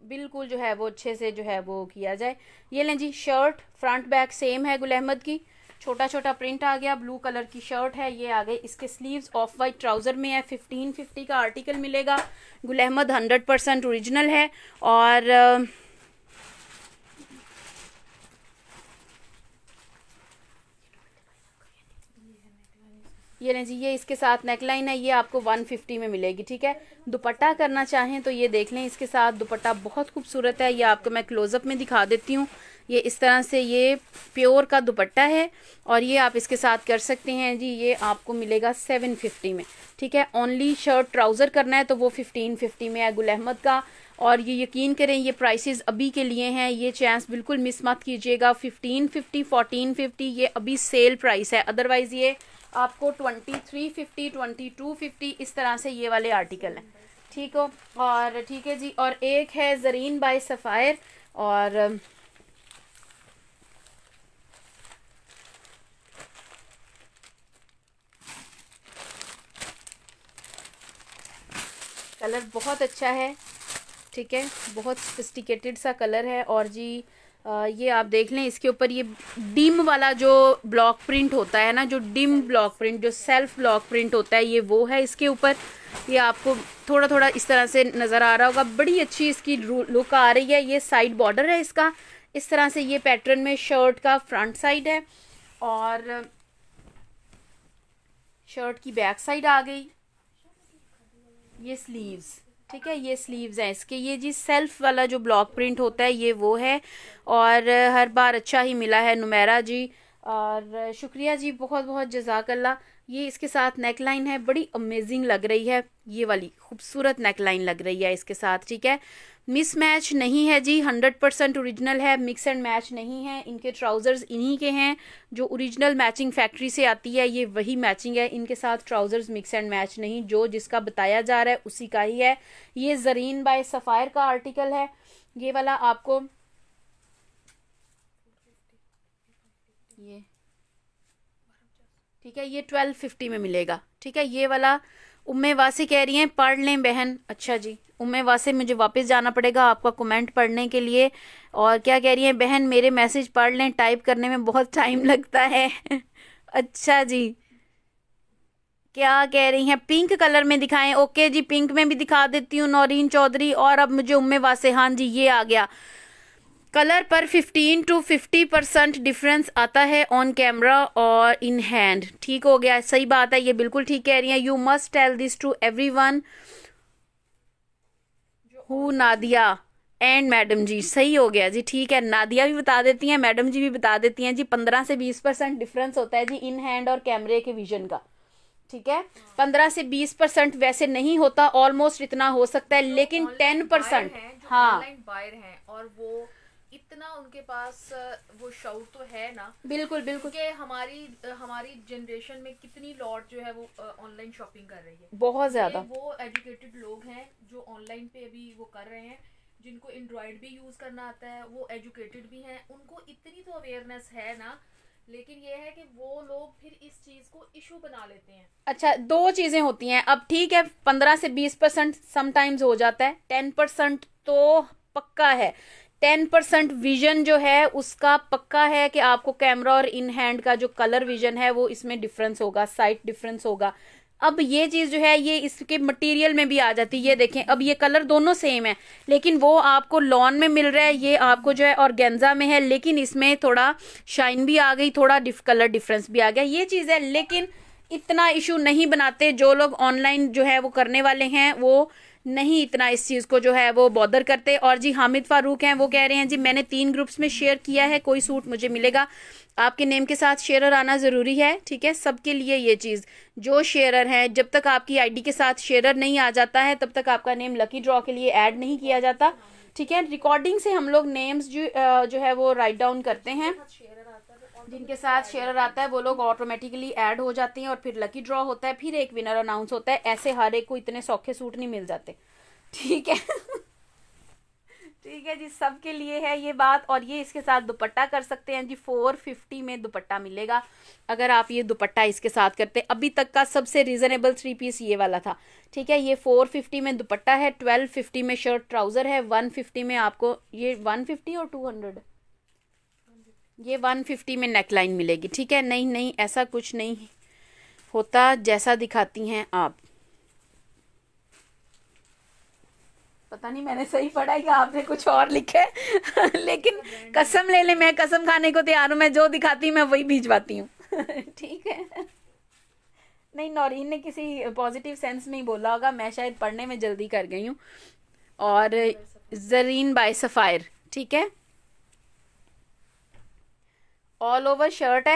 [SPEAKER 1] बिल्कुल जो है वो अच्छे से जो है वो किया जाए ये लें जी शर्ट फ्रंट बैक सेम है गुल अहमद की छोटा छोटा प्रिंट आ गया ब्लू कलर की शर्ट है ये आ गई इसके स्लीव्स ऑफ वाइट ट्राउजर में है फिफ्टीन फिफ्टी का आर्टिकल मिलेगा गुल अहमद हंड्रेड परसेंट ओरिजिनल है और ये नहीं जी ये इसके साथ नेकलाइन है ये आपको 150 में मिलेगी ठीक है दुपट्टा करना चाहें तो ये देख लें इसके साथ दुपट्टा बहुत खूबसूरत है ये आपको मैं क्लोजअप में दिखा देती हूँ ये इस तरह से ये प्योर का दुपट्टा है और ये आप इसके साथ कर सकते हैं जी ये आपको मिलेगा सेवन फिफ्टी में ठीक है ओनली शर्ट ट्राउज़र करना है तो वो फिफ्टीन फिफ्टी में है गुल अहमद का और ये यकीन करें ये प्राइसेस अभी के लिए हैं ये चांस बिल्कुल मिस मत कीजिएगा फिफ्टीन फिफ्टी फोर्टीन फिफ्टी ये अभी सेल प्राइस है अदरवाइज़ ये आपको twenty three fifty twenty two fifty इस तरह से ये वाले आर्टिकल हैं ठीक हो और ठीक है जी और एक है जरीन बाय सफ़ायर और कलर बहुत अच्छा है ठीक है बहुत सफिस्टिकेटेड सा कलर है और जी आ, ये आप देख लें इसके ऊपर ये डिम वाला जो ब्लॉक प्रिंट होता है ना जो डिम ब्लॉक प्रिंट जो सेल्फ ब्लॉक प्रिंट होता है ये वो है इसके ऊपर ये आपको थोड़ा थोड़ा इस तरह से नज़र आ रहा होगा बड़ी अच्छी इसकी लुक आ रही है ये साइड बॉर्डर है इसका इस तरह से ये पैटर्न में शर्ट का फ्रंट साइड है और शर्ट की बैक साइड आ गई ये स्लीव्स ठीक है ये स्लीव्स हैं इसके ये जी सेल्फ वाला जो ब्लॉक प्रिंट होता है ये वो है और हर बार अच्छा ही मिला है नुमेरा जी और शुक्रिया जी बहुत बहुत जजाकल्ला ये इसके साथ नेक लाइन है बड़ी अमेजिंग लग रही है ये वाली खूबसूरत नेक लाइन लग रही है इसके साथ ठीक है मिस मैच नहीं है जी हंड्रेड परसेंट ओरिजिनल है मिक्स एंड मैच नहीं है इनके ट्राउज़र्स इन्हीं के हैं जो ओरिजिनल मैचिंग फैक्ट्री से आती है ये वही मैचिंग है इनके साथ ट्राउज़र्स मिक्स एंड मैच नहीं जो जिसका बताया जा रहा है उसी का ही है ये जरीन बाय सफ़ायर का आर्टिकल है ये वाला आपको ये ठीक है ये ट्वेल्व फिफ्टी में मिलेगा ठीक है ये वाला उम्मे वासी कह रही हैं पढ़ लें बहन अच्छा जी उम्मे वासी मुझे वापस जाना पड़ेगा आपका कमेंट पढ़ने के लिए और क्या कह रही हैं बहन मेरे मैसेज पढ़ लें टाइप करने में बहुत टाइम लगता है अच्छा जी क्या कह रही हैं पिंक कलर में दिखाएं ओके जी पिंक में भी दिखा देती हूँ नौरीन चौधरी और अब मुझे उम्मे वासे हाँ जी ये आ गया कलर पर 15 टू 50 परसेंट डिफरेंस आता है ऑन कैमरा और इन हैंड ठीक हो गया सही बात है ये बिल्कुल ठीक कह रही है you must tell this to everyone who Nadia and madam ji सही हो गया जी ठीक है नादिया भी बता देती हैं मैडम जी भी बता देती हैं जी पंद्रह से बीस परसेंट डिफरेंस होता है जी इन हैंड और कैमरे के विजन का ठीक है पंद्रह से बीस परसेंट वैसे नहीं होता ऑलमोस्ट इतना हो सकता है लेकिन टेन परसेंट हाँ बायर हैं और वो इतना उनके पास वो शौक तो है ना बिल्कुल बिल्कुल कि हमारी हमारी जनरेशन में कितनी लॉट जो है वो ऑनलाइन शॉपिंग कर रही है बहुत ज़्यादा वो एजुकेटेड लोग हैं जो ऑनलाइन पे अभी वो कर रहे हैं जिनको एंड्रॉयड भी यूज़ करना आता है वो एजुकेटेड भी हैं उनको इतनी तो अवेयरनेस है ना लेकिन ये है कि वो लोग फिर इस चीज को इशू बना लेते हैं अच्छा दो चीजें होती हैं अब ठीक है पंद्रह से बीस परसेंट समटाइम्स हो जाता है टेन परसेंट तो पक्का है टेन परसेंट विजन जो है उसका पक्का है कि आपको कैमरा और इन हैंड का जो कलर विजन है वो इसमें डिफरेंस होगा साइट डिफरेंस होगा अब ये चीज जो है ये इसके मटेरियल में भी आ जाती है ये देखें अब ये कलर दोनों सेम है लेकिन वो आपको लॉन में मिल रहा है ये आपको जो है गेंजा में है लेकिन इसमें थोड़ा शाइन भी आ गई थोड़ा डिफ कलर डिफरेंस भी आ गया ये चीज है लेकिन इतना इशू नहीं बनाते जो लोग ऑनलाइन जो है वो करने वाले हैं वो नहीं इतना इस चीज़ को जो है वो बॉदर करते और जी हामिद फारूक हैं वो कह रहे हैं जी मैंने तीन ग्रुप्स में शेयर किया है कोई सूट मुझे मिलेगा आपके नेम के साथ शेयर आना ज़रूरी है ठीक है सबके लिए ये चीज़ जो शेयर हैं जब तक आपकी आईडी के साथ शेयर नहीं आ जाता है तब तक आपका नेम लकी ड्रॉ के लिए ऐड नहीं किया जाता ठीक है रिकॉर्डिंग से हम लोग नेम्स जो जो है वो राइट डाउन करते हैं जिनके साथ शेयर आता है वो लोग ऑटोमेटिकली ऐड हो जाते हैं और फिर लकी ड्रॉ होता है फिर एक विनर अनाउंस होता है ऐसे हर एक को इतने सौखे सूट नहीं मिल जाते ठीक है ठीक है जी सबके लिए है ये बात और ये इसके साथ दुपट्टा कर सकते हैं जी फोर फिफ्टी में दुपट्टा मिलेगा अगर आप ये दुपट्टा इसके साथ करते अभी तक का सबसे रीजनेबल थ्री पीस ये वाला था ठीक है ये फोर फिफ्टी में दुपट्टा है ट्वेल्व फिफ्टी में शर्ट ट्राउज़र है वन फिफ्टी में आपको ये वन फिफ्टी और टू हंड्रेड ये वन फिफ्टी में नेक लाइन मिलेगी ठीक है नहीं नहीं ऐसा कुछ नहीं होता जैसा दिखाती हैं आप पता नहीं मैंने सही पढ़ा है कि आपने कुछ और लिखा है लेकिन कसम ले ले मैं कसम खाने को तैयार हूँ मैं जो दिखाती हूँ मैं वही भिजवाती हूँ ठीक है नहीं नौरीन ने किसी पॉजिटिव सेंस में ही बोला होगा मैं शायद पढ़ने में जल्दी कर गई हूँ और जरीन बाय सफ़ायर ठीक है ऑल ओवर शर्ट है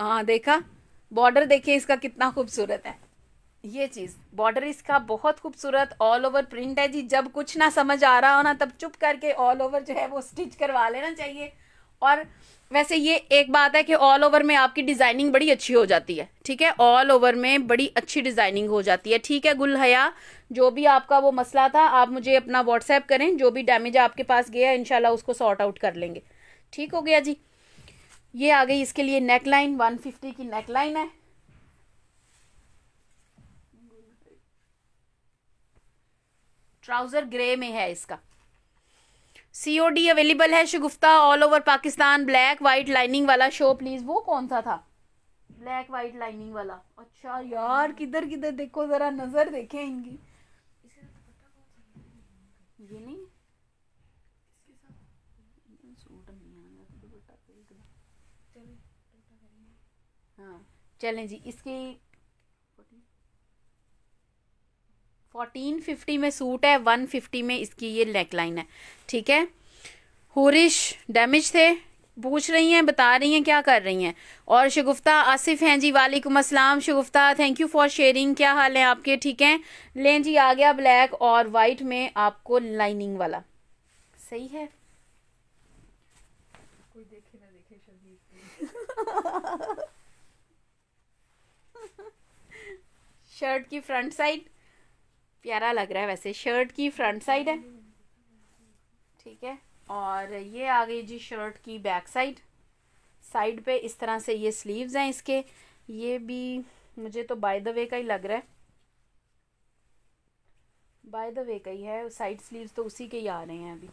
[SPEAKER 1] हाँ देखा बॉर्डर देखिए इसका कितना खूबसूरत है ये चीज़ बॉर्डर इसका बहुत खूबसूरत ऑल ओवर प्रिंट है जी जब कुछ ना समझ आ रहा हो ना तब चुप करके ऑल ओवर जो है वो स्टिच करवा लेना चाहिए और वैसे ये एक बात है कि ऑल ओवर में आपकी डिज़ाइनिंग बड़ी अच्छी हो जाती है ठीक है ऑल ओवर में बड़ी अच्छी डिज़ाइनिंग हो जाती है ठीक है गुल हया जो भी आपका वो मसला था आप मुझे अपना व्हाट्सएप करें जो भी डैमेज आपके पास गया इनशाला उसको सॉर्ट आउट कर लेंगे ठीक हो गया जी ये आ गई इसके लिए नेक लाइन वन फिफ्टी की नेक लाइन है ट्राउजर ग्रे में है इसका सीओडी अवेलेबल है Shagufta all over Pakistan black white lining वाला शो प्लीज वो कौन सा था ब्लैक वाइट लाइनिंग वाला अच्छा यार किधर किधर देखो जरा नजर देखें इनकी ये नहीं साथ सूट नहीं दुपट्टा दुपट्टा करेंगे हाँ चलें जी इसके फोर्टीन फिफ्टी में सूट है वन फिफ्टी में इसकी ये लेक लाइन है ठीक है हुरिश डैमेज थे पूछ रही हैं बता रही हैं क्या कर रही हैं और शगुफ्ता आसिफ हैं जी वालेकुम अस्सलाम Shagufta thank you for sharing क्या हाल है आपके ठीक हैं लें जी आ गया ब्लैक और वाइट में आपको लाइनिंग वाला सही है कोई देखे ना देखे शर्ट की फ्रंट साइड प्यारा लग रहा है वैसे शर्ट की फ्रंट साइड है ठीक है और ये आ गई जी शर्ट की बैक साइड साइड पे इस तरह से ये स्लीव्स हैं इसके ये भी मुझे तो बाय द वे का ही लग रहा है बाय द वे का ही है साइड स्लीव्स तो उसी के ही आ रहे हैं अभी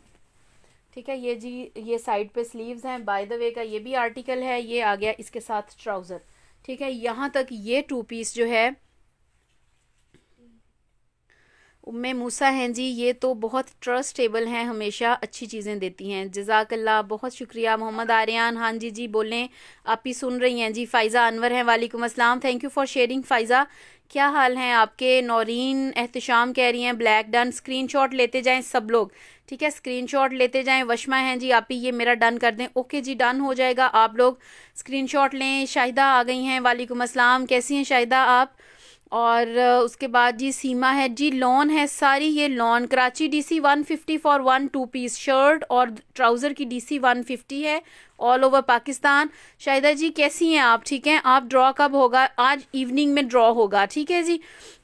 [SPEAKER 1] ठीक है ये जी ये साइड पे स्लीव्स हैं बाय द वे का ये भी आर्टिकल है ये आ गया इसके साथ ट्राउज़र ठीक है यहाँ तक ये टू पीस जो है उम्मे मूसा हैं जी ये तो बहुत ट्रस्टेबल हैं हमेशा अच्छी चीज़ें देती हैं जजाकल्ला बहुत शुक्रिया मोहम्मद आर्यान हाँ जी जी बोलें आप ही सुन रही हैं जी फ़ाइज़ा अनवर हैं वालेकुम अस्सलाम thank you for sharing Faiza क्या हाल हैं आपके नौरीन एहतशाम कह रही हैं ब्लैक डन शॉट लेते जाएँ सब लोग ठीक है स्क्रीनशॉट लेते जाएं वशमा हैं जी आप ही ये मेरा डन कर दें ओके जी डन हो जाएगा आप लोग स्क्रीनशॉट लें शाहिदा आ गई हैं वालेकुम अस्सलाम कैसी हैं शाहिदा आप और उसके बाद जी सीमा है जी लॉन है सारी ये lawn Karachi DC 150 for one two piece shirt और ट्राउज़र की डीसी 150 है ऑल ओवर पाकिस्तान शाहिदा जी कैसी हैं आप ठीक हैं आप ड्रॉ कब होगा आज इवनिंग में ड्रॉ होगा ठीक है जी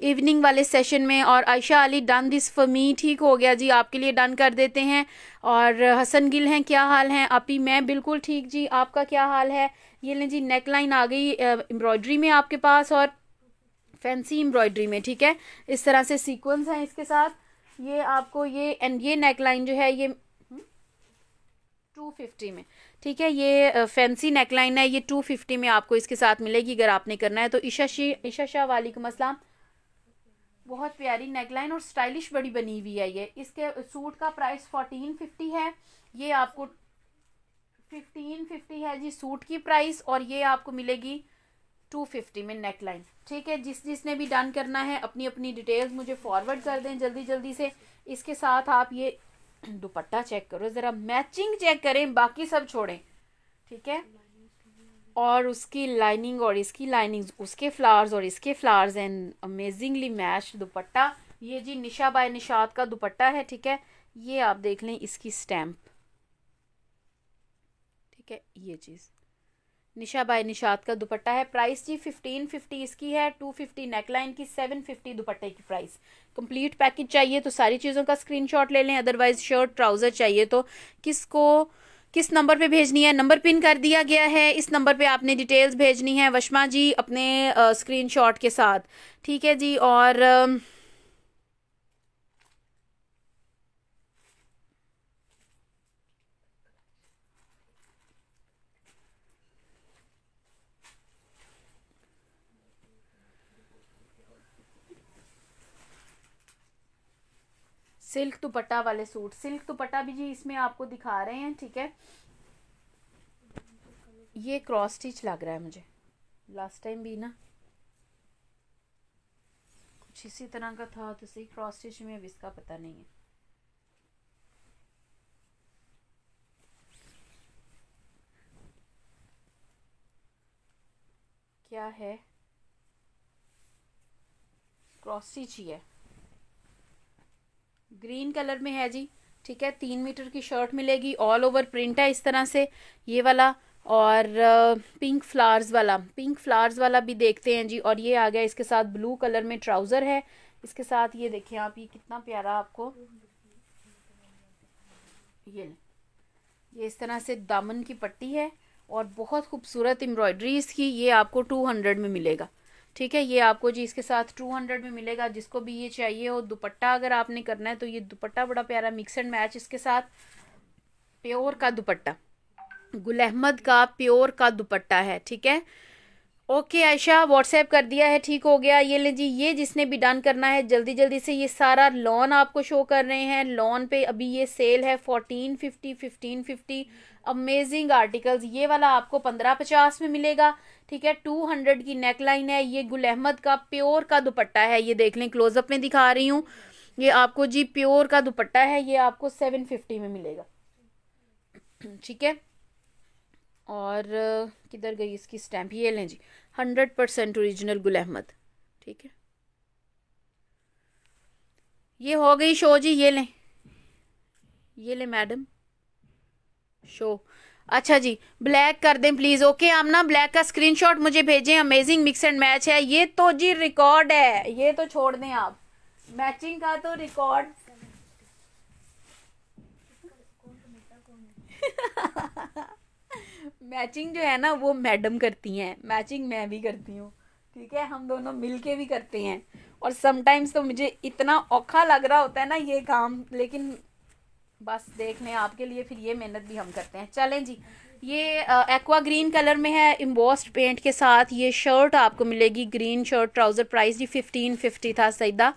[SPEAKER 1] इवनिंग वाले सेशन में और Ayesha Ali done this for me ठीक हो गया जी आपके लिए डन कर देते हैं और हसन गिल हैं क्या हाल हैं अपी मैं बिल्कुल ठीक जी आपका क्या हाल है ये लें जी नेक लाइन आ गई एम्ब्रॉयडरी में आपके पास और फैंसी एम्ब्रॉयडरी में ठीक है इस तरह से सीक्वेंस है इसके साथ ये आपको ये एंड ये नेक लाइन जो है ये टू हम्म, फिफ्टी में ठीक है ये फैंसी नेक लाइन है ये टू फिफ्टी में आपको इसके साथ मिलेगी अगर आपने करना है तो ईशा शी ईशा शाह वालेकुम असलम बहुत प्यारी नेकलाइन और स्टाइलिश बड़ी बनी हुई है ये इसके सूट का प्राइस फोर्टीन फिफ्टी है ये आपको फिफ्टीन फिफ्टी है जी सूट की प्राइस और ये आपको मिलेगी टू फिफ्टी में नेक लाइन ठीक है जिस जिसने भी डन करना है अपनी अपनी डिटेल्स मुझे फॉरवर्ड कर दें जल्दी जल्दी से इसके साथ आप ये दुपट्टा चेक करो ज़रा मैचिंग चेक करें बाकी सब छोड़ें ठीक है और उसकी लाइनिंग और इसकी लाइनिंग उसके फ्लावर्स और इसके flowers and amazingly match dupatta ये जी निशा बाय निशात का दुपट्टा है ठीक है ये आप देख लें इसकी स्टैम्प ठीक है ये चीज़ निशा बाय निशात का दुपट्टा है प्राइस जी फिफ्टीन फिफ्टी इसकी है टू फिफ्टी नेकलाइन की सेवन फिफ्टी दुपट्टे की प्राइस कंप्लीट पैकेज चाहिए तो सारी चीज़ों का स्क्रीनशॉट ले लें अदरवाइज शर्ट ट्राउज़र चाहिए तो किसको किस नंबर पे भेजनी है नंबर पिन कर दिया गया है इस नंबर पे आपने डिटेल्स भेजनी है वशमा जी अपने स्क्रीन के साथ ठीक है जी और सिल्क दुपट्टा वाले सूट सिल्क दुपट्टा भी जी इसमें आपको दिखा रहे हैं ठीक है ये क्रॉस स्टिच लग रहा है मुझे लास्ट टाइम भी ना कुछ इसी तरह का था तो सही क्रॉस स्टिच में अब इसका पता नहीं है क्या है क्रॉस स्टिच ही है ग्रीन कलर में है जी ठीक है तीन मीटर की शर्ट मिलेगी ऑल ओवर प्रिंट है इस तरह से ये वाला और पिंक फ्लावर्स वाला पिंक फ्लावर्स वाला भी देखते हैं जी और ये आ गया इसके साथ ब्लू कलर में ट्राउज़र है इसके साथ ये देखें आप ये कितना प्यारा आपको ये ये इस तरह से दामन की पट्टी है और बहुत खूबसूरत एम्ब्रॉयडरी इसकी ये आपको टू हंड्रेड में मिलेगा ठीक है ये आपको जी इसके साथ टू हंड्रेड में मिलेगा जिसको भी ये चाहिए हो दुपट्टा अगर आपने करना है तो ये दुपट्टा बड़ा प्यारा मिक्स एंड मैच इसके साथ प्योर का दुपट्टा गुल अहमद का प्योर का दुपट्टा है ठीक है ओके आयशा व्हाट्सएप कर दिया है ठीक हो गया ये ले जी ये जिसने भी डन करना है जल्दी जल्दी से ये सारा लॉन आपको शो कर रहे हैं लॉन पे अभी ये सेल है fourteen fifty fifteen fifty amazing articles ये वाला आपको पंद्रह पचास में मिलेगा ठीक है टू हंड्रेड की नेक लाइन है ये गुल अहमद का प्योर का दुपट्टा है ये देख लें क्लोजअप में दिखा रही हूँ ये आपको जी प्योर का दुपट्टा है ये आपको सेवन फिफ्टी में मिलेगा ठीक है और किधर गई इसकी स्टैंप ये लें जी हंड्रेड परसेंट ओरिजिनल गुल अहमद ठीक है ये हो गई शो जी ये लें ये लें मैडम शो अच्छा जी ब्लैक कर दें प्लीज़ ओके आप ना ब्लैक का स्क्रीनशॉट मुझे भेजें अमेजिंग मिक्स एंड मैच है ये तो जी रिकॉर्ड है ये तो छोड़ दें आप मैचिंग का तो रिकॉर्ड मैचिंग जो है ना वो मैडम करती हैं मैचिंग मैं भी करती हूँ ठीक है हम दोनों मिलके भी करते हैं और समटाइम्स तो मुझे इतना औखा लग रहा होता है ना ये काम लेकिन बस देख लें आपके लिए फिर ये मेहनत भी हम करते हैं चलें जी ये एक्वा ग्रीन कलर में है एम्बोस्ड पेंट के साथ ये शर्ट आपको मिलेगी ग्रीन शर्ट ट्राउज़र प्राइस जी फिफ्टीन फिफ्टी था सईदा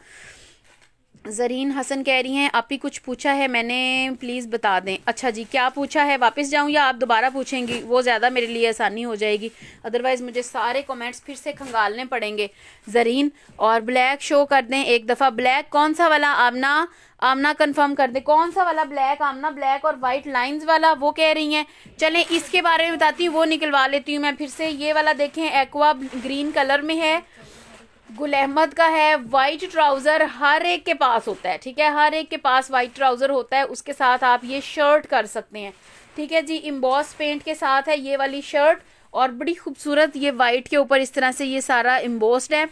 [SPEAKER 1] जरीन हसन कह रही हैं आप ही कुछ पूछा है मैंने प्लीज़ बता दें अच्छा जी क्या पूछा है वापस जाऊं या आप दोबारा पूछेंगी वो ज़्यादा मेरे लिए आसानी हो जाएगी अदरवाइज़ मुझे सारे कमेंट्स फिर से खंगालने पड़ेंगे जरीन और ब्लैक शो कर दें एक दफ़ा ब्लैक कौन सा वाला आमना आमना कंफर्म कर दें कौन सा वाला ब्लैक आमना ब्लैक और वाइट लाइन्स वाला वो कह रही हैं चलें इसके बारे में बताती हूँ वो निकलवा लेती हूँ मैं फिर से ये वाला देखें एक्वा ग्रीन कलर में है गुल अहमद का है वाइट ट्राउज़र हर एक के पास होता है ठीक है हर एक के पास वाइट ट्राउज़र होता है उसके साथ आप ये शर्ट कर सकते हैं ठीक है जी इम्बॉस पेंट के साथ है ये वाली शर्ट और बड़ी खूबसूरत ये वाइट के ऊपर इस तरह से ये सारा इम्बोस्ड है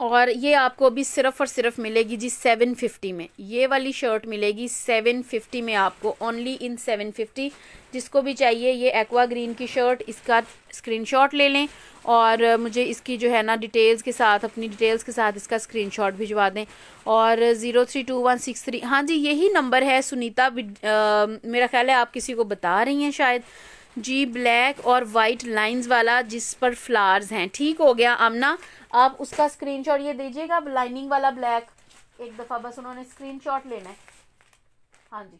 [SPEAKER 1] और ये आपको अभी सिर्फ और सिर्फ मिलेगी जी सेवन फिफ्टी में ये वाली शर्ट मिलेगी सेवन फिफ्टी में आपको ओनली इन सेवन फिफ्टी जिसको भी चाहिए ये एक्वा ग्रीन की शर्ट इसका स्क्रीनशॉट ले लें और मुझे इसकी जो है ना डिटेल्स के साथ अपनी डिटेल्स के साथ इसका स्क्रीनशॉट भिजवा दें और zero three two one six three हाँ जी यही नंबर है सुनीता आ, मेरा ख्याल है आप किसी को बता रही हैं शायद जी ब्लैक और वाइट लाइंस वाला जिस पर फ्लावर्स हैं ठीक हो गया अमना आप उसका शॉट ये दीजिएगा लाइनिंग वाला ब्लैक एक दफ़ा बस उन्होंने शॉट लेना है हाँ जी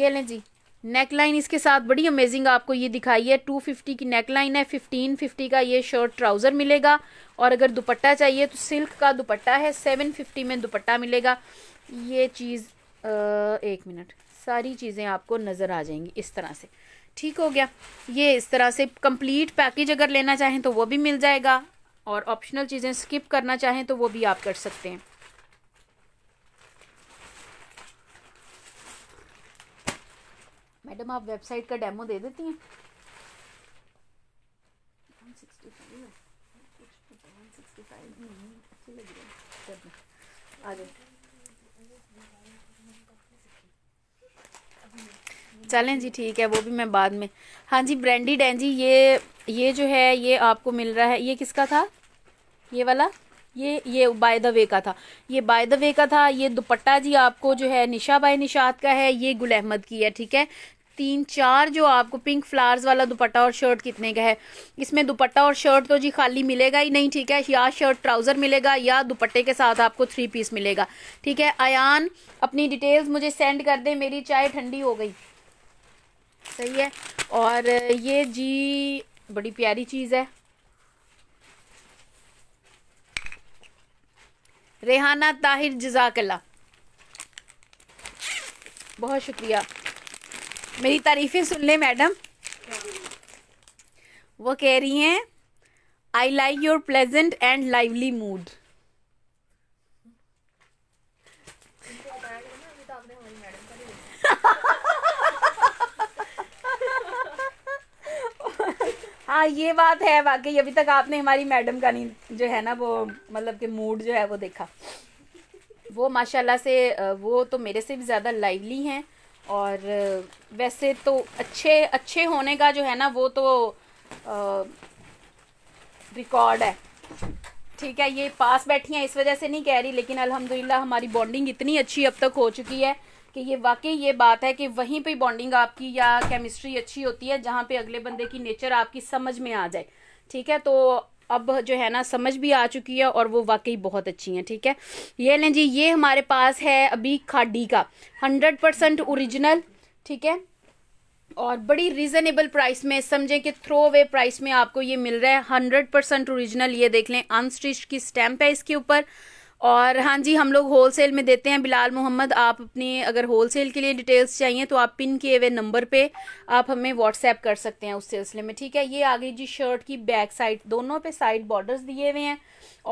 [SPEAKER 1] ये लें जी नेकलाइन इसके साथ बड़ी अमेजिंग आपको ये दिखाई है 250 की नेकलाइन है 1550 का ये शर्ट ट्राउज़र मिलेगा और अगर दुपट्टा चाहिए तो सिल्क का दुपट्टा है 750 में दुपट्टा मिलेगा ये चीज़ एक मिनट सारी चीज़ें आपको नज़र आ जाएंगी इस तरह से ठीक हो गया ये इस तरह से कंप्लीट पैकेज अगर लेना चाहें तो वो भी मिल जाएगा और ऑप्शनल चीज़ें स्किप करना चाहें तो वो भी आप कर सकते हैं मैडम आप वेबसाइट का डेमो दे देती हैं चलें जी ठीक है वो भी मैं बाद में हाँ जी ब्रांडी डैन जी ये ये जो है ये आपको मिल रहा है ये किसका था ये वाला ये ये बाय द वे का था ये बाय द वे का था ये दुपट्टा जी आपको जो है निशा बाय निशात का है ये गुल अहमद की है ठीक है तीन चार जो आपको पिंक फ्लावर्स वाला दुपट्टा और शर्ट कितने का है इसमें दुपट्टा और शर्ट तो जी खाली मिलेगा ही नहीं ठीक है या शर्ट ट्राउज़र मिलेगा या दुपट्टे के साथ आपको थ्री पीस मिलेगा ठीक है अयान अपनी डिटेल्स मुझे सेंड कर दें मेरी चाय ठंडी हो गई सही है और ये जी बड़ी प्यारी चीज़ है रेहाना ताहिर जजाकला बहुत शुक्रिया मेरी तारीफ़ें सुन ले मैडम वो कह रही हैं I like your pleasant and lively mood हाँ ये बात है वाकई अभी तक आपने हमारी मैडम का नहीं जो है ना वो मतलब कि मूड जो है वो देखा वो माशाल्लाह से वो तो मेरे से भी ज़्यादा लाइवली हैं और वैसे तो अच्छे अच्छे होने का जो है ना वो तो रिकॉर्ड है ठीक है ये पास बैठी हैं इस वजह से नहीं कह रही लेकिन अल्हम्दुलिल्लाह हमारी बॉन्डिंग इतनी अच्छी अब तक हो चुकी है कि ये वाकई ये बात है कि वहीं पे बॉन्डिंग आपकी या केमिस्ट्री अच्छी होती है जहाँ पे अगले बंदे की नेचर आपकी समझ में आ जाए ठीक है तो अब जो है ना समझ भी आ चुकी है और वो वाकई बहुत अच्छी हैं ठीक है ये लें जी ये हमारे पास है अभी खाडी का हंड्रेड परसेंट ओरिजिनल ठीक है और बड़ी रीजनेबल प्राइस में समझें कि थ्रो अवे प्राइस में आपको ये मिल रहा है हंड्रेड परसेंट ओरिजिनल ये देख लें अनस्टिच की स्टैम्प है इसके ऊपर और हाँ जी हम लोग होलसेल में देते हैं बिलाल मोहम्मद आप अपनी अगर होलसेल के लिए डिटेल्स चाहिए तो आप पिन किए हुए नंबर पे आप हमें व्हाट्सएप कर सकते हैं उस सिलसिले में ठीक है ये आ गई जी शर्ट की बैक साइड दोनों पे साइड बॉर्डर्स दिए हुए हैं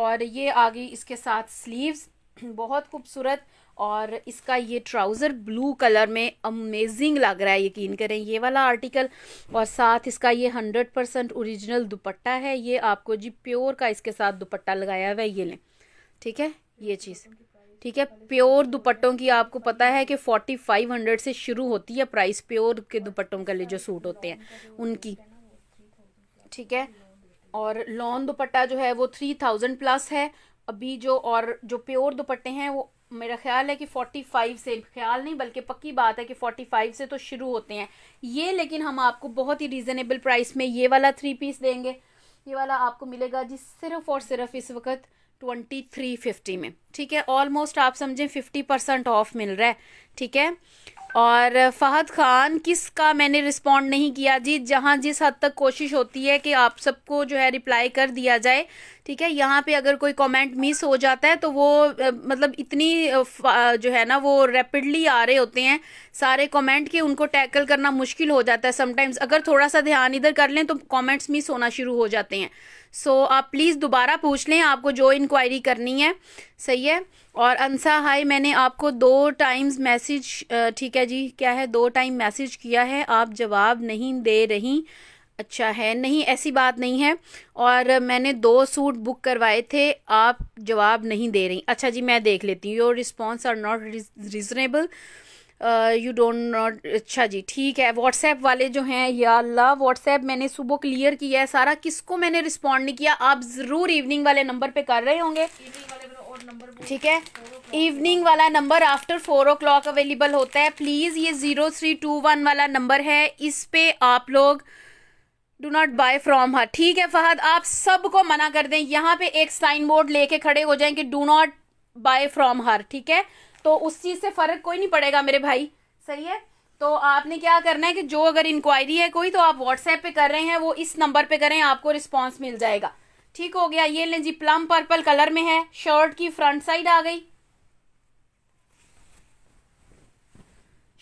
[SPEAKER 1] और ये आ गई इसके साथ स्लीव्स बहुत खूबसूरत और इसका ये ट्राउज़र ब्लू कलर में अमेजिंग लग रहा है यकीन करें ये वाला आर्टिकल और साथ इसका ये हंड्रेड परसेंट औरिजिनल दुपट्टा है ये आपको जी प्योर का इसके साथ दुपट्टा लगाया हुआ है ये लें ठीक है ये चीज़ ठीक है प्योर दुपट्टों की आपको पता है कि फोर्टी फाइव हंड्रेड से शुरू होती है प्राइस प्योर के दुपट्टों के लिए जो सूट होते हैं उनकी ठीक है और लॉन दुपट्टा जो है वो थ्री थाउजेंड प्लस है अभी जो और जो प्योर दुपट्टे हैं वो मेरा ख्याल है कि 45 से ख्याल नहीं बल्कि पक्की बात है कि 45 से तो शुरू होते हैं ये लेकिन हम आपको बहुत ही रिजनेबल प्राइस में ये वाला थ्री पीस देंगे ये वाला आपको मिलेगा जी सिर्फ और सिर्फ इस वक्त ट्वेंटी थ्री फिफ्टी में ठीक है ऑलमोस्ट आप समझें फिफ्टी परसेंट ऑफ मिल रहा है ठीक है और फ़हद ख़ान किसका मैंने रिस्पॉन्ड नहीं किया जी जहाँ जिस हद तक कोशिश होती है कि आप सबको जो है रिप्लाई कर दिया जाए ठीक है यहाँ पे अगर कोई कमेंट मिस हो जाता है तो वो मतलब इतनी जो है ना वो रैपिडली आ रहे होते हैं सारे कमेंट के उनको टैकल करना मुश्किल हो जाता है समटाइम्स अगर थोड़ा सा ध्यान इधर कर लें तो कमेंट्स मिस होना शुरू हो जाते हैं सो so, आप प्लीज़ दोबारा पूछ लें आपको जो इंक्वायरी करनी है सही है और अंसा हाय मैंने आपको दो टाइम्स मैसेज ठीक है जी क्या है दो टाइम मैसेज किया है आप जवाब नहीं दे रही अच्छा है नहीं ऐसी बात नहीं है और मैंने दो सूट बुक करवाए थे आप जवाब नहीं दे रही अच्छा जी मैं देख लेती हूँ your response are not reasonable you don't not अच्छा जी ठीक है व्हाट्सएप वाले जो हैं या अल्लाह व्हाट्सएप मैंने सुबह क्लियर किया है सारा किसको मैंने रिस्पॉन्ड नहीं किया आप ज़रूर इवनिंग वाले नंबर पे कर रहे होंगे ठीक है इवनिंग वाला number after four o'clock available होता है प्लीज़ ये ज़ीरो थ्री टू वन वाला नंबर है इस पे आप लोग do not buy from her ठीक है फहद आप सबको मना कर दें यहाँ पे एक साइन बोर्ड लेके खड़े हो जाएं कि do not buy from her ठीक है तो उस चीज़ से फ़र्क कोई नहीं पड़ेगा मेरे भाई सही है तो आपने क्या करना है कि जो अगर इंक्वायरी है कोई तो आप व्हाट्सएप पे कर रहे हैं वो इस नंबर पे करें आपको रिस्पॉन्स मिल जाएगा ठीक हो गया ये लें जी प्लम पर्पल कलर में है शर्ट की फ्रंट साइड आ गई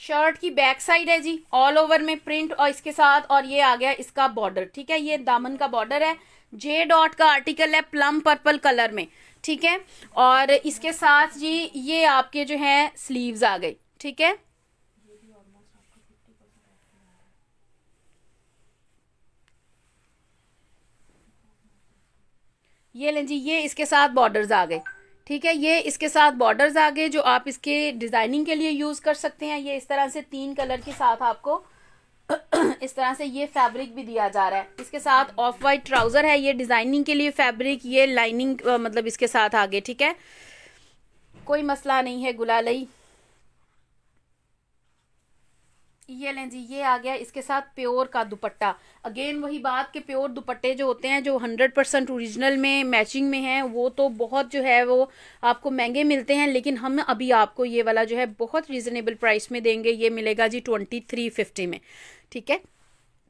[SPEAKER 1] शर्ट की बैक साइड है जी ऑल ओवर में प्रिंट और इसके साथ और ये आ गया इसका बॉर्डर ठीक है ये दामन का बॉर्डर है जे डॉट का आर्टिकल है प्लम पर्पल कलर में ठीक है और इसके साथ जी ये आपके जो है स्लीव्स आ गई ठीक है ये लें जी ये इसके साथ बॉर्डर्स आ गए ठीक है ये इसके साथ बॉर्डर्स आ गए जो आप इसके डिज़ाइनिंग के लिए यूज़ कर सकते हैं ये इस तरह से तीन कलर के साथ आपको इस तरह से ये फैब्रिक भी दिया जा रहा है इसके साथ ऑफ वाइट ट्राउज़र है ये डिज़ाइनिंग के लिए फैब्रिक ये लाइनिंग मतलब इसके साथ आगे ठीक है कोई मसला नहीं है गुलालई ये लें जी ये आ गया इसके साथ प्योर का दुपट्टा अगेन वही बात कि प्योर दुपट्टे जो होते हैं जो हंड्रेड परसेंट ओरिजिनल में मैचिंग में हैं वो तो बहुत जो है वो आपको महंगे मिलते हैं लेकिन हम अभी आपको ये वाला जो है बहुत रिजनेबल प्राइस में देंगे ये मिलेगा जी ट्वेंटी थ्री फिफ्टी में ठीक है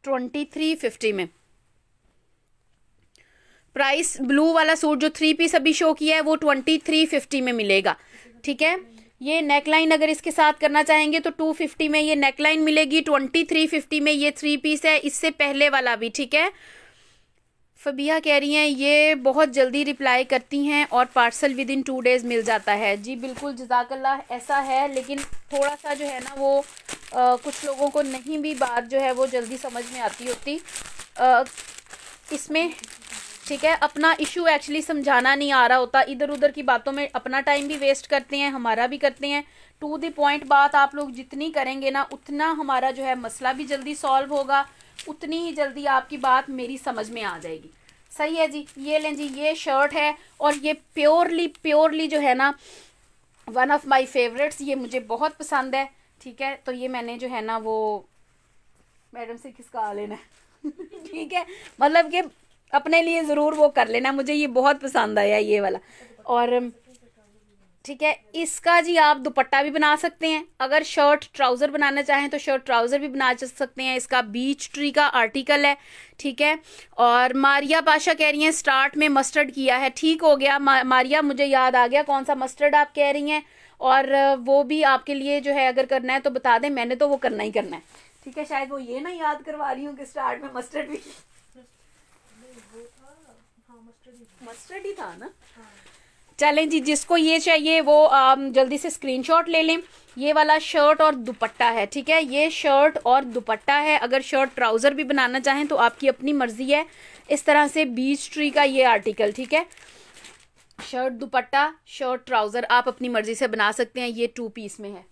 [SPEAKER 1] ट्वेंटी थ्री फिफ्टी में प्राइस ब्लू वाला सूट जो थ्री पीस अभी शो किया है वो ट्वेंटी थ्री फिफ्टी में मिलेगा ठीक है ये नेकलाइन अगर इसके साथ करना चाहेंगे तो 250 में ये नेकलाइन मिलेगी 2350 में ये थ्री पीस है इससे पहले वाला भी ठीक है फबिया कह रही हैं ये बहुत जल्दी रिप्लाई करती हैं और parcel within two days मिल जाता है जी बिल्कुल जजाकल्ला ऐसा है लेकिन थोड़ा सा जो है ना वो आ, कुछ लोगों को नहीं भी बात जो है वो जल्दी समझ में आती होती आ, इसमें ठीक है अपना इशू एक्चुअली समझाना नहीं आ रहा होता इधर उधर की बातों में अपना टाइम भी वेस्ट करते हैं हमारा भी करते हैं टू द पॉइंट बात आप लोग जितनी करेंगे ना उतना हमारा जो है मसला भी जल्दी सॉल्व होगा उतनी ही जल्दी आपकी बात मेरी समझ में आ जाएगी सही है जी ये लें जी ये शर्ट है और ये प्योरली प्योरली जो है ना वन ऑफ माई फेवरेट्स ये मुझे बहुत पसंद है ठीक है तो ये मैंने जो है ना वो मैडम से किसका लेना है ठीक है मतलब कि अपने लिए ज़रूर वो कर लेना मुझे ये बहुत पसंद आया ये वाला और ठीक है इसका जी आप दुपट्टा भी बना सकते हैं अगर शर्ट ट्राउज़र बनाना चाहें तो शर्ट ट्राउज़र भी बना सकते हैं इसका बीच ट्री का आर्टिकल है ठीक है और मारिया पाशा कह रही हैं स्टार्ट में मस्टर्ड किया है ठीक हो गया मा, मारिया मुझे याद आ गया कौन सा मस्टर्ड आप कह रही हैं और वो भी आपके लिए जो है अगर करना है तो बता दें मैंने तो वो करना ही करना है ठीक है शायद वो ये ना याद करवा रही हूँ कि स्टार्ट में मस्टर्ड भी मस्टर्ड ही था ना चलें जी जिसको ये चाहिए वो um, जल्दी से स्क्रीनशॉट ले लें ये वाला शर्ट और दुपट्टा है ठीक है ये शर्ट और दुपट्टा है अगर शर्ट ट्राउज़र भी बनाना चाहें तो आपकी अपनी मर्ज़ी है इस तरह से बीच ट्री का ये आर्टिकल ठीक है शर्ट दुपट्टा शर्ट ट्राउज़र आप अपनी मर्ज़ी से बना सकते हैं ये टू पीस में है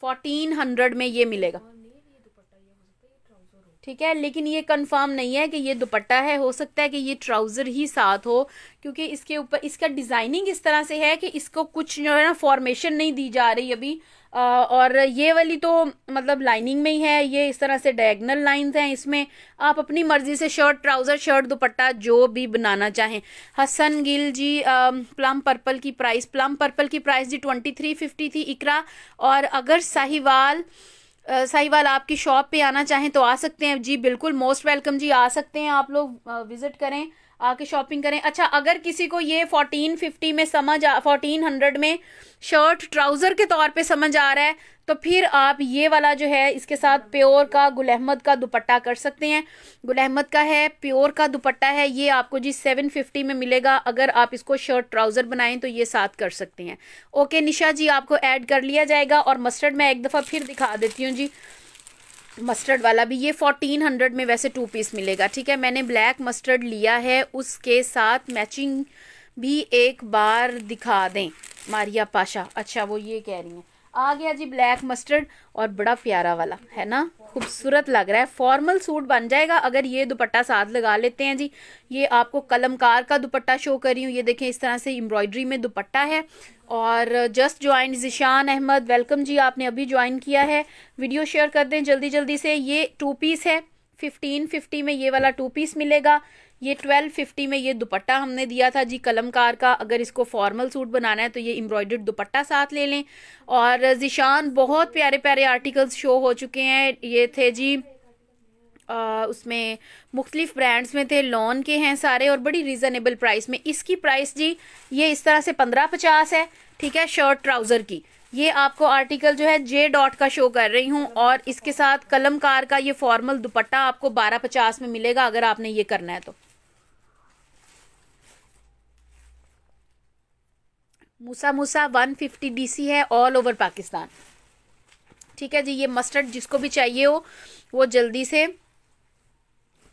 [SPEAKER 1] फोर्टीन हंड्रेड में ये मिलेगा ठीक है लेकिन ये कंफर्म नहीं है कि ये दुपट्टा है हो सकता है कि ये ट्राउज़र ही साथ हो क्योंकि इसके ऊपर इसका डिज़ाइनिंग इस तरह से है कि इसको कुछ जो है ना फॉर्मेशन नहीं दी जा रही अभी आ, और ये वाली तो मतलब लाइनिंग में ही है ये इस तरह से डायगनल लाइंस हैं इसमें आप अपनी मर्ज़ी से शर्ट ट्राउज़र शर्ट दुपट्टा जो भी बनाना चाहें हसन गिल जी आ, प्लम पर्पल की प्राइस प्लम पर्पल की प्राइस जी ट्वेंटी थ्री फिफ्टी थी इकरा और अगर साहिवाल साहिवाल आपकी शॉप पे आना चाहें तो आ सकते हैं जी बिल्कुल मोस्ट वेलकम जी आ सकते हैं आप लोग विज़िट करें आके शॉपिंग करें अच्छा अगर किसी को ये फोर्टीन फिफ्टी में समझ आ फोर्टीन हंड्रेड में शर्ट ट्राउज़र के तौर पे समझ आ रहा है तो फिर आप ये वाला जो है इसके साथ प्योर का गुल अहमद का दुपट्टा कर सकते हैं गुल अहमद का है प्योर का दुपट्टा है ये आपको जी सेवन फिफ्टी में मिलेगा अगर आप इसको शर्ट ट्राउज़र बनाएं तो ये साथ कर सकते हैं ओके निशा जी आपको ऐड कर लिया जाएगा और मस्टर्ड मैं एक दफ़ा फिर दिखा देती हूँ जी मस्टर्ड वाला भी ये फोर्टीन हंड्रेड में वैसे टू पीस मिलेगा ठीक है मैंने ब्लैक मस्टर्ड लिया है उसके साथ मैचिंग भी एक बार दिखा दें मारिया पाशा अच्छा वो ये कह रही हैं आ गया जी ब्लैक मस्टर्ड और बड़ा प्यारा वाला है ना खूबसूरत लग रहा है फॉर्मल सूट बन जाएगा अगर ये दुपट्टा साथ लगा लेते हैं जी ये आपको कलमकार का दुपट्टा शो कर रही हूँ ये देखें इस तरह से एम्ब्रॉयडरी में दुपट्टा है और just join Zeeshan Ahmed welcome जी आपने अभी ज्वाइन किया है वीडियो शेयर कर दें जल्दी जल्दी से ये टू पीस है फिफ्टीन फिफ्टी में ये वाला टू पीस मिलेगा ये ट्वेल्व फिफ्टी में ये दुपट्टा हमने दिया था जी कलमकार का अगर इसको फॉर्मल सूट बनाना है तो ये एम्ब्रॉयडर्ड दुपट्टा साथ ले लें और जिशान बहुत प्यारे प्यारे आर्टिकल्स शो हो चुके हैं ये थे जी आ, उसमें मुख्तलिफ ब्रांड्स में थे लॉन के हैं सारे और बड़ी रिजनेबल प्राइस में इसकी प्राइस जी ये इस तरह से पंद्रह पचास है ठीक है शर्ट ट्राउज़र की ये आपको आर्टिकल जो है जे डॉट का शो कर रही हूँ और इसके साथ कलमकार का ये फॉर्मल दुपट्टा आपको बारह पचास में मिलेगा अगर आपने ये करना है तो मूसा मूसा 150 सी है ऑल ओवर पाकिस्तान ठीक है जी ये मस्टर्ड जिसको भी चाहिए हो वो जल्दी से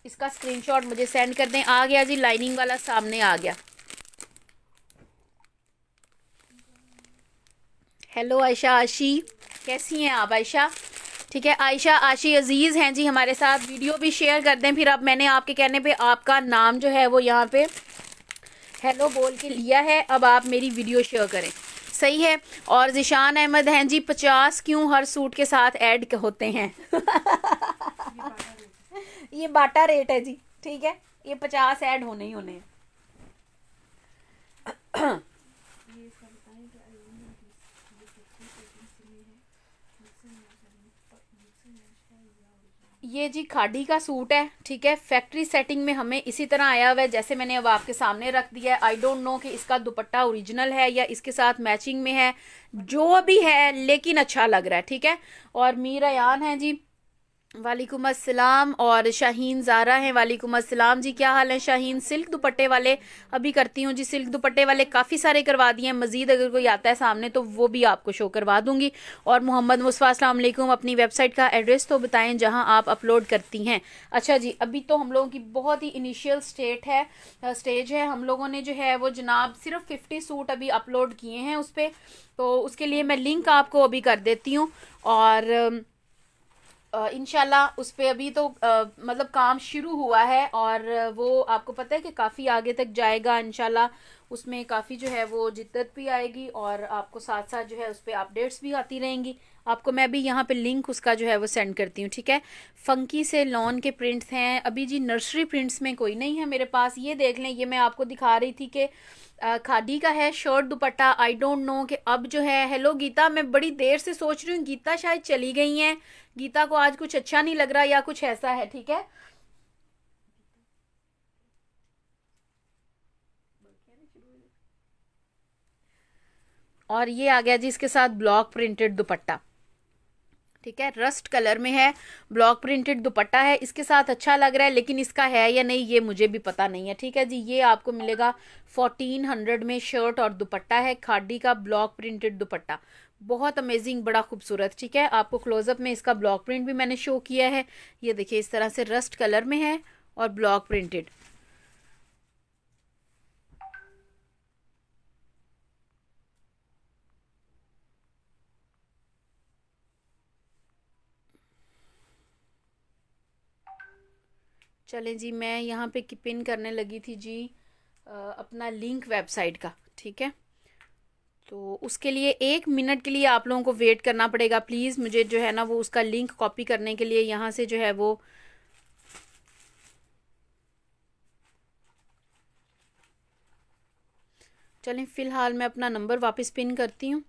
[SPEAKER 1] इसका स्क्रीनशॉट मुझे सेंड कर दें आ गया जी लाइनिंग वाला सामने आ गया हेलो आयशा आशी कैसी हैं आप आयशा ठीक है आयशा आशी अजीज़ हैं जी हमारे साथ वीडियो भी शेयर कर दें फिर अब मैंने आपके कहने पे आपका नाम जो है वो यहाँ पे हेलो बोल के लिया है अब आप मेरी वीडियो शेयर करें सही है और जिशान अहमद हैं जी पचास क्यों हर सूट के साथ ऐड होते हैं ये बाटा रेट है जी ठीक है ये पचास ऐड होने ही होने हैं ये जी खाडी का सूट है ठीक है फैक्ट्री सेटिंग में हमें इसी तरह आया हुआ है जैसे मैंने अब आपके सामने रख दिया है आई डोंट नो कि इसका दुपट्टा ओरिजिनल है या इसके साथ मैचिंग में है जो भी है लेकिन अच्छा लग रहा है ठीक है और मीरा यान है जी वालेकुम अस्सलाम और शाहीन ज़ारा हैं वालेकुम अस्सलाम जी क्या हाल है शाहीन सिल्क दुपट्टे वाले अभी करती हूँ जी सिल्क दुपट्टे वाले काफ़ी सारे करवा दिए हैं मज़ीद अगर कोई आता है सामने तो वो भी आपको शो करवा दूंगी और मोहम्मद मुस्फ़ा अलैक्म अपनी वेबसाइट का एड्रेस तो बताएं जहाँ आप अपलोड करती हैं अच्छा जी अभी तो हम लोगों की बहुत ही इनिशियल स्टेट है स्टेज है हम लोगों ने जो है वो जनाब सिर्फ फिफ्टी सूट अभी अपलोड किए हैं उस पर तो उसके लिए मैं लिंक आपको अभी कर देती हूँ और इनशाला उस पर अभी तो आ, मतलब काम शुरू हुआ है और वो आपको पता है कि काफ़ी आगे तक जाएगा इनशाला उसमें काफ़ी जो है वो जिद्दत भी आएगी और आपको साथ साथ जो है उस पर अपडेट्स भी आती रहेंगी आपको मैं अभी यहाँ पे लिंक उसका जो है वो सेंड करती हूँ ठीक है फंकी से लॉन के प्रिंट्स हैं अभी जी नर्सरी प्रिंट्स में कोई नहीं है मेरे पास ये देख लें ये मैं आपको दिखा रही थी कि खादी का है shirt dupatta I don't know कि अब जो है हेलो गीता मैं बड़ी देर से सोच रही हूँ गीता शायद चली गई हैं गीता को आज कुछ अच्छा नहीं लग रहा या कुछ ऐसा है ठीक है और ये आ गया जी इसके साथ ब्लॉक प्रिंटेड दुपट्टा ठीक है रस्ट कलर में है ब्लॉक प्रिंटेड दुपट्टा है इसके साथ अच्छा लग रहा है लेकिन इसका है या नहीं ये मुझे भी पता नहीं है ठीक है जी ये आपको मिलेगा फोर्टीन हंड्रेड में शर्ट और दुपट्टा है खाडी का ब्लॉक प्रिंटेड दुपट्टा बहुत अमेजिंग बड़ा खूबसूरत ठीक है आपको क्लोजअप में इसका ब्लॉक प्रिंट भी मैंने शो किया है ये देखिए इस तरह से रस्ट कलर में है और ब्लॉक प्रिंटेड चलें जी मैं यहाँ पे पिन करने लगी थी जी अपना लिंक वेबसाइट का ठीक है तो उसके लिए एक मिनट के लिए आप लोगों को वेट करना पड़ेगा प्लीज़ मुझे जो है ना वो उसका लिंक कॉपी करने के लिए यहाँ से जो है वो चलें फ़िलहाल मैं अपना नंबर वापस पिन करती हूँ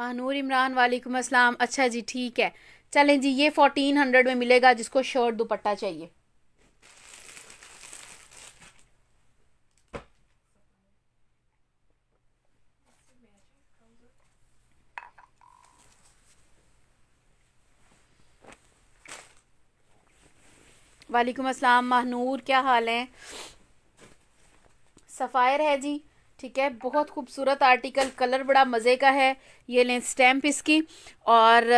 [SPEAKER 1] महानूर इमरान वालेकुम अस्सलाम अच्छा जी ठीक है चलें जी ये फोर्टीन हंड्रेड में मिलेगा जिसको शर्ट दुपट्टा चाहिए वालेकुम अस्सलाम महानूर क्या हाल है सफ़ायर है जी ठीक है बहुत खूबसूरत आर्टिकल कलर बड़ा मज़े का है ये लें स्टैम्प इसकी और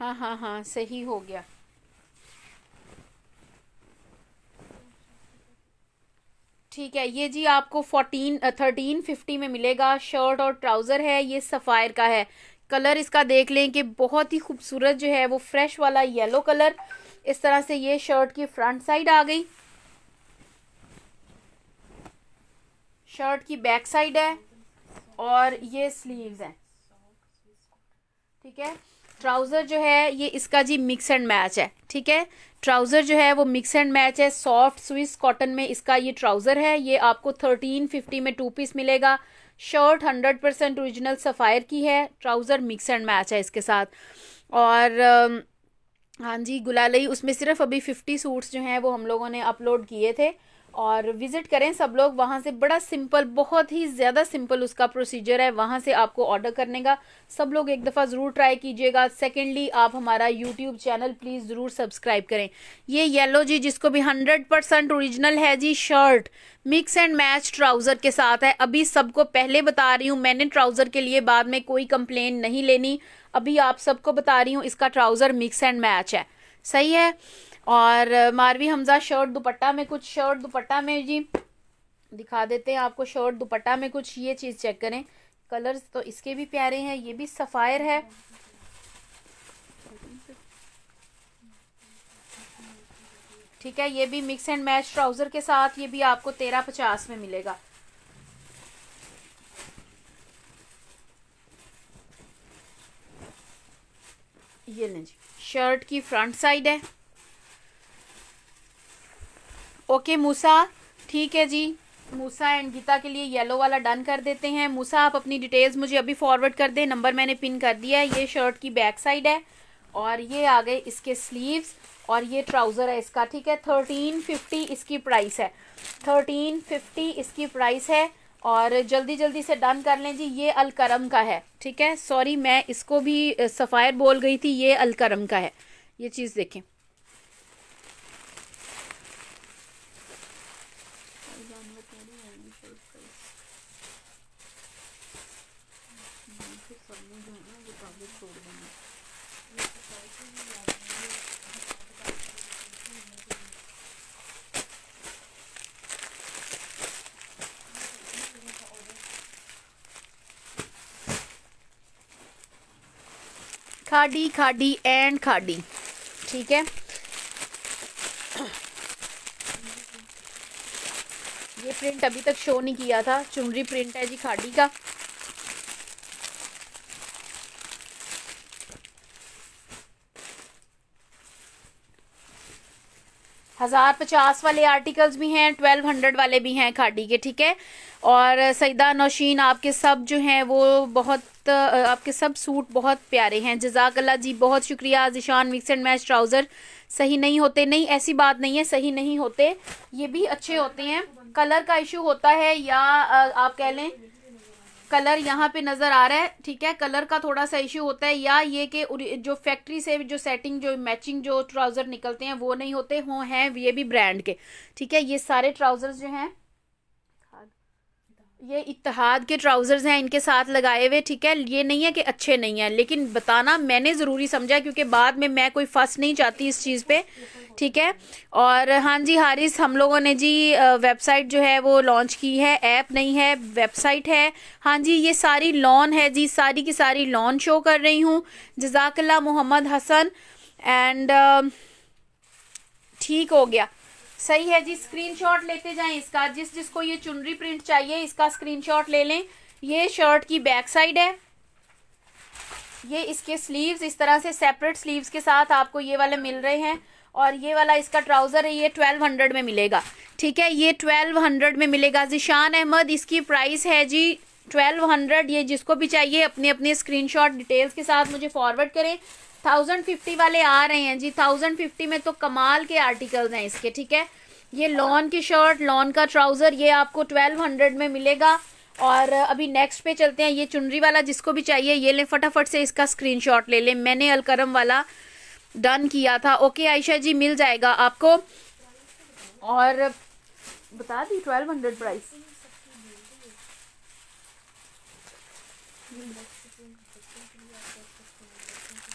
[SPEAKER 1] हाँ हाँ हाँ सही हो गया ठीक है ये जी आपको फोर्टीन थर्टीन फिफ्टी में मिलेगा शर्ट और ट्राउज़र है ये सफ़ायर का है कलर इसका देख लें कि बहुत ही खूबसूरत जो है वो फ्रेश वाला येलो कलर इस तरह से ये शर्ट की फ्रंट साइड आ गई शर्ट की बैक साइड है और ये स्लीव्स हैं ठीक है ट्राउज़र जो है ये इसका जी मिक्स एंड मैच है ठीक है ट्राउज़र जो है वो मिक्स एंड मैच है सॉफ्ट स्विस कॉटन में इसका ये ट्राउज़र है ये आपको थर्टीन फिफ्टी में टू पीस मिलेगा shirt hundred percent original Sapphire की है ट्राउज़र मिक्स एंड मैच है इसके साथ और हाँ जी गुलालई उसमें सिर्फ अभी फिफ्टी सूट्स जो हैं वो हम लोगों ने अपलोड किए थे और विज़िट करें सब लोग वहां से बड़ा सिंपल बहुत ही ज़्यादा सिंपल उसका प्रोसीजर है वहां से आपको ऑर्डर करने का सब लोग एक दफ़ा ज़रूर ट्राई कीजिएगा सेकेंडली आप हमारा यूट्यूब चैनल प्लीज़ ज़रूर सब्सक्राइब करें ये येलो जी जिसको भी हंड्रेड परसेंट ओरिजिनल है जी shirt mix and match trouser के साथ है अभी सबको पहले बता रही हूँ मैंने ट्राउज़र के लिए बाद में कोई कंप्लेन नहीं लेनी अभी आप सबको बता रही हूँ इसका ट्राउज़र मिक्स एंड मैच है सही है और मारवी हमजा शर्ट दुपट्टा में कुछ शर्ट दुपट्टा में जी दिखा देते हैं आपको शर्ट दुपट्टा में कुछ ये चीज़ चेक करें कलर्स तो इसके भी प्यारे हैं ये भी सफ़ायर है ठीक है ये भी मिक्स एंड मैच ट्राउजर के साथ ये भी आपको तेरह पचास में मिलेगा ये लें जी शर्ट की फ्रंट साइड है ओके मूसा ठीक है जी मूसा एंड गीता के लिए येलो वाला डन कर देते हैं मूसा आप अपनी डिटेल्स मुझे अभी फॉरवर्ड कर दें नंबर मैंने पिन कर दिया है ये शर्ट की बैक साइड है और ये आ गए इसके स्लीव्स और ये ट्राउज़र है इसका ठीक है थर्टीन फिफ्टी इसकी प्राइस है थर्टीन फिफ्टी इसकी प्राइस है और जल्दी जल्दी से डन कर लें जी ये अलकरम का है ठीक है सॉरी मैं इसको भी सफ़ायर बोल गई थी ये अलकरम का है ये चीज़ देखें खाडी खाडी एंड खाडी ठीक है ये प्रिंट अभी तक शो नहीं किया था चुनरी प्रिंट है जी खाडी का हज़ार पचास वाले आर्टिकल्स भी हैं ट्वेल्व हंड्रेड वाले भी हैं खाडी के ठीक है और सईदा नौशीन आपके सब जो हैं वो बहुत आपके सब सूट बहुत प्यारे हैं जजाकल्ला जी बहुत शुक्रिया Zeeshan mix and match trouser सही नहीं होते नहीं ऐसी बात नहीं है सही नहीं होते ये भी अच्छे होते हैं कलर का इशू होता है या आप कह लें कलर यहाँ पे नज़र आ रहा है ठीक है कलर का थोड़ा सा इशू होता है या ये कि जो फैक्ट्री से जो सेटिंग जो मैचिंग जो ट्राउज़र निकलते हैं वो नहीं होते हों हैं ये भी ब्रांड के ठीक है ये सारे ट्राउज़र्स जो हैं ये इतिहाद के ट्राउज़र्स हैं इनके साथ लगाए हुए ठीक है ये नहीं है कि अच्छे नहीं हैं लेकिन बताना मैंने ज़रूरी समझा क्योंकि बाद में मैं कोई फंस नहीं चाहती इस चीज़ पे ठीक है और हाँ जी हारिस हम लोगों ने जी वेबसाइट जो है वो लॉन्च की है ऐप नहीं है वेबसाइट है हाँ जी ये सारी लॉन है जी सारी की सारी लॉन शो कर रही हूँ जजाकल्ला मोहम्मद हसन एंड ठीक हो गया सही है जी स्क्रीनशॉट लेते जाएं इसका जिस जिसको ये चुनरी प्रिंट चाहिए इसका स्क्रीनशॉट ले लें ये शर्ट की बैक साइड है ये इसके स्लीव्स इस तरह से सेपरेट स्लीव्स के साथ आपको ये वाले मिल रहे हैं और ये वाला इसका ट्राउज़र है ये ट्वेल्व हंड्रेड में मिलेगा ठीक है ये ट्वेल्व हंड्रेड में मिलेगा जिशान अहमद इसकी प्राइस है जी ट्वेल्व हंड्रेड ये जिसको भी चाहिए अपने अपने स्क्रीनशॉट डिटेल्स के साथ मुझे फॉरवर्ड करें थाउजेंड फिफ्टी वाले आ रहे हैं जी थाउजेंड फिफ्टी में तो कमाल के आर्टिकल्स हैं इसके ठीक है ये लॉन की शर्ट लॉन का ट्राउज़र ये आपको ट्वेल्व हंड्रेड में मिलेगा और अभी नेक्स्ट पे चलते हैं ये चुनरी वाला जिसको भी चाहिए ये ले फटाफट से इसका स्क्रीनशॉट ले लें मैंने अलकरम वाला डन किया था ओके आयशा जी मिल जाएगा आपको और बता दी ट्वेल्व हंड्रेड प्राइस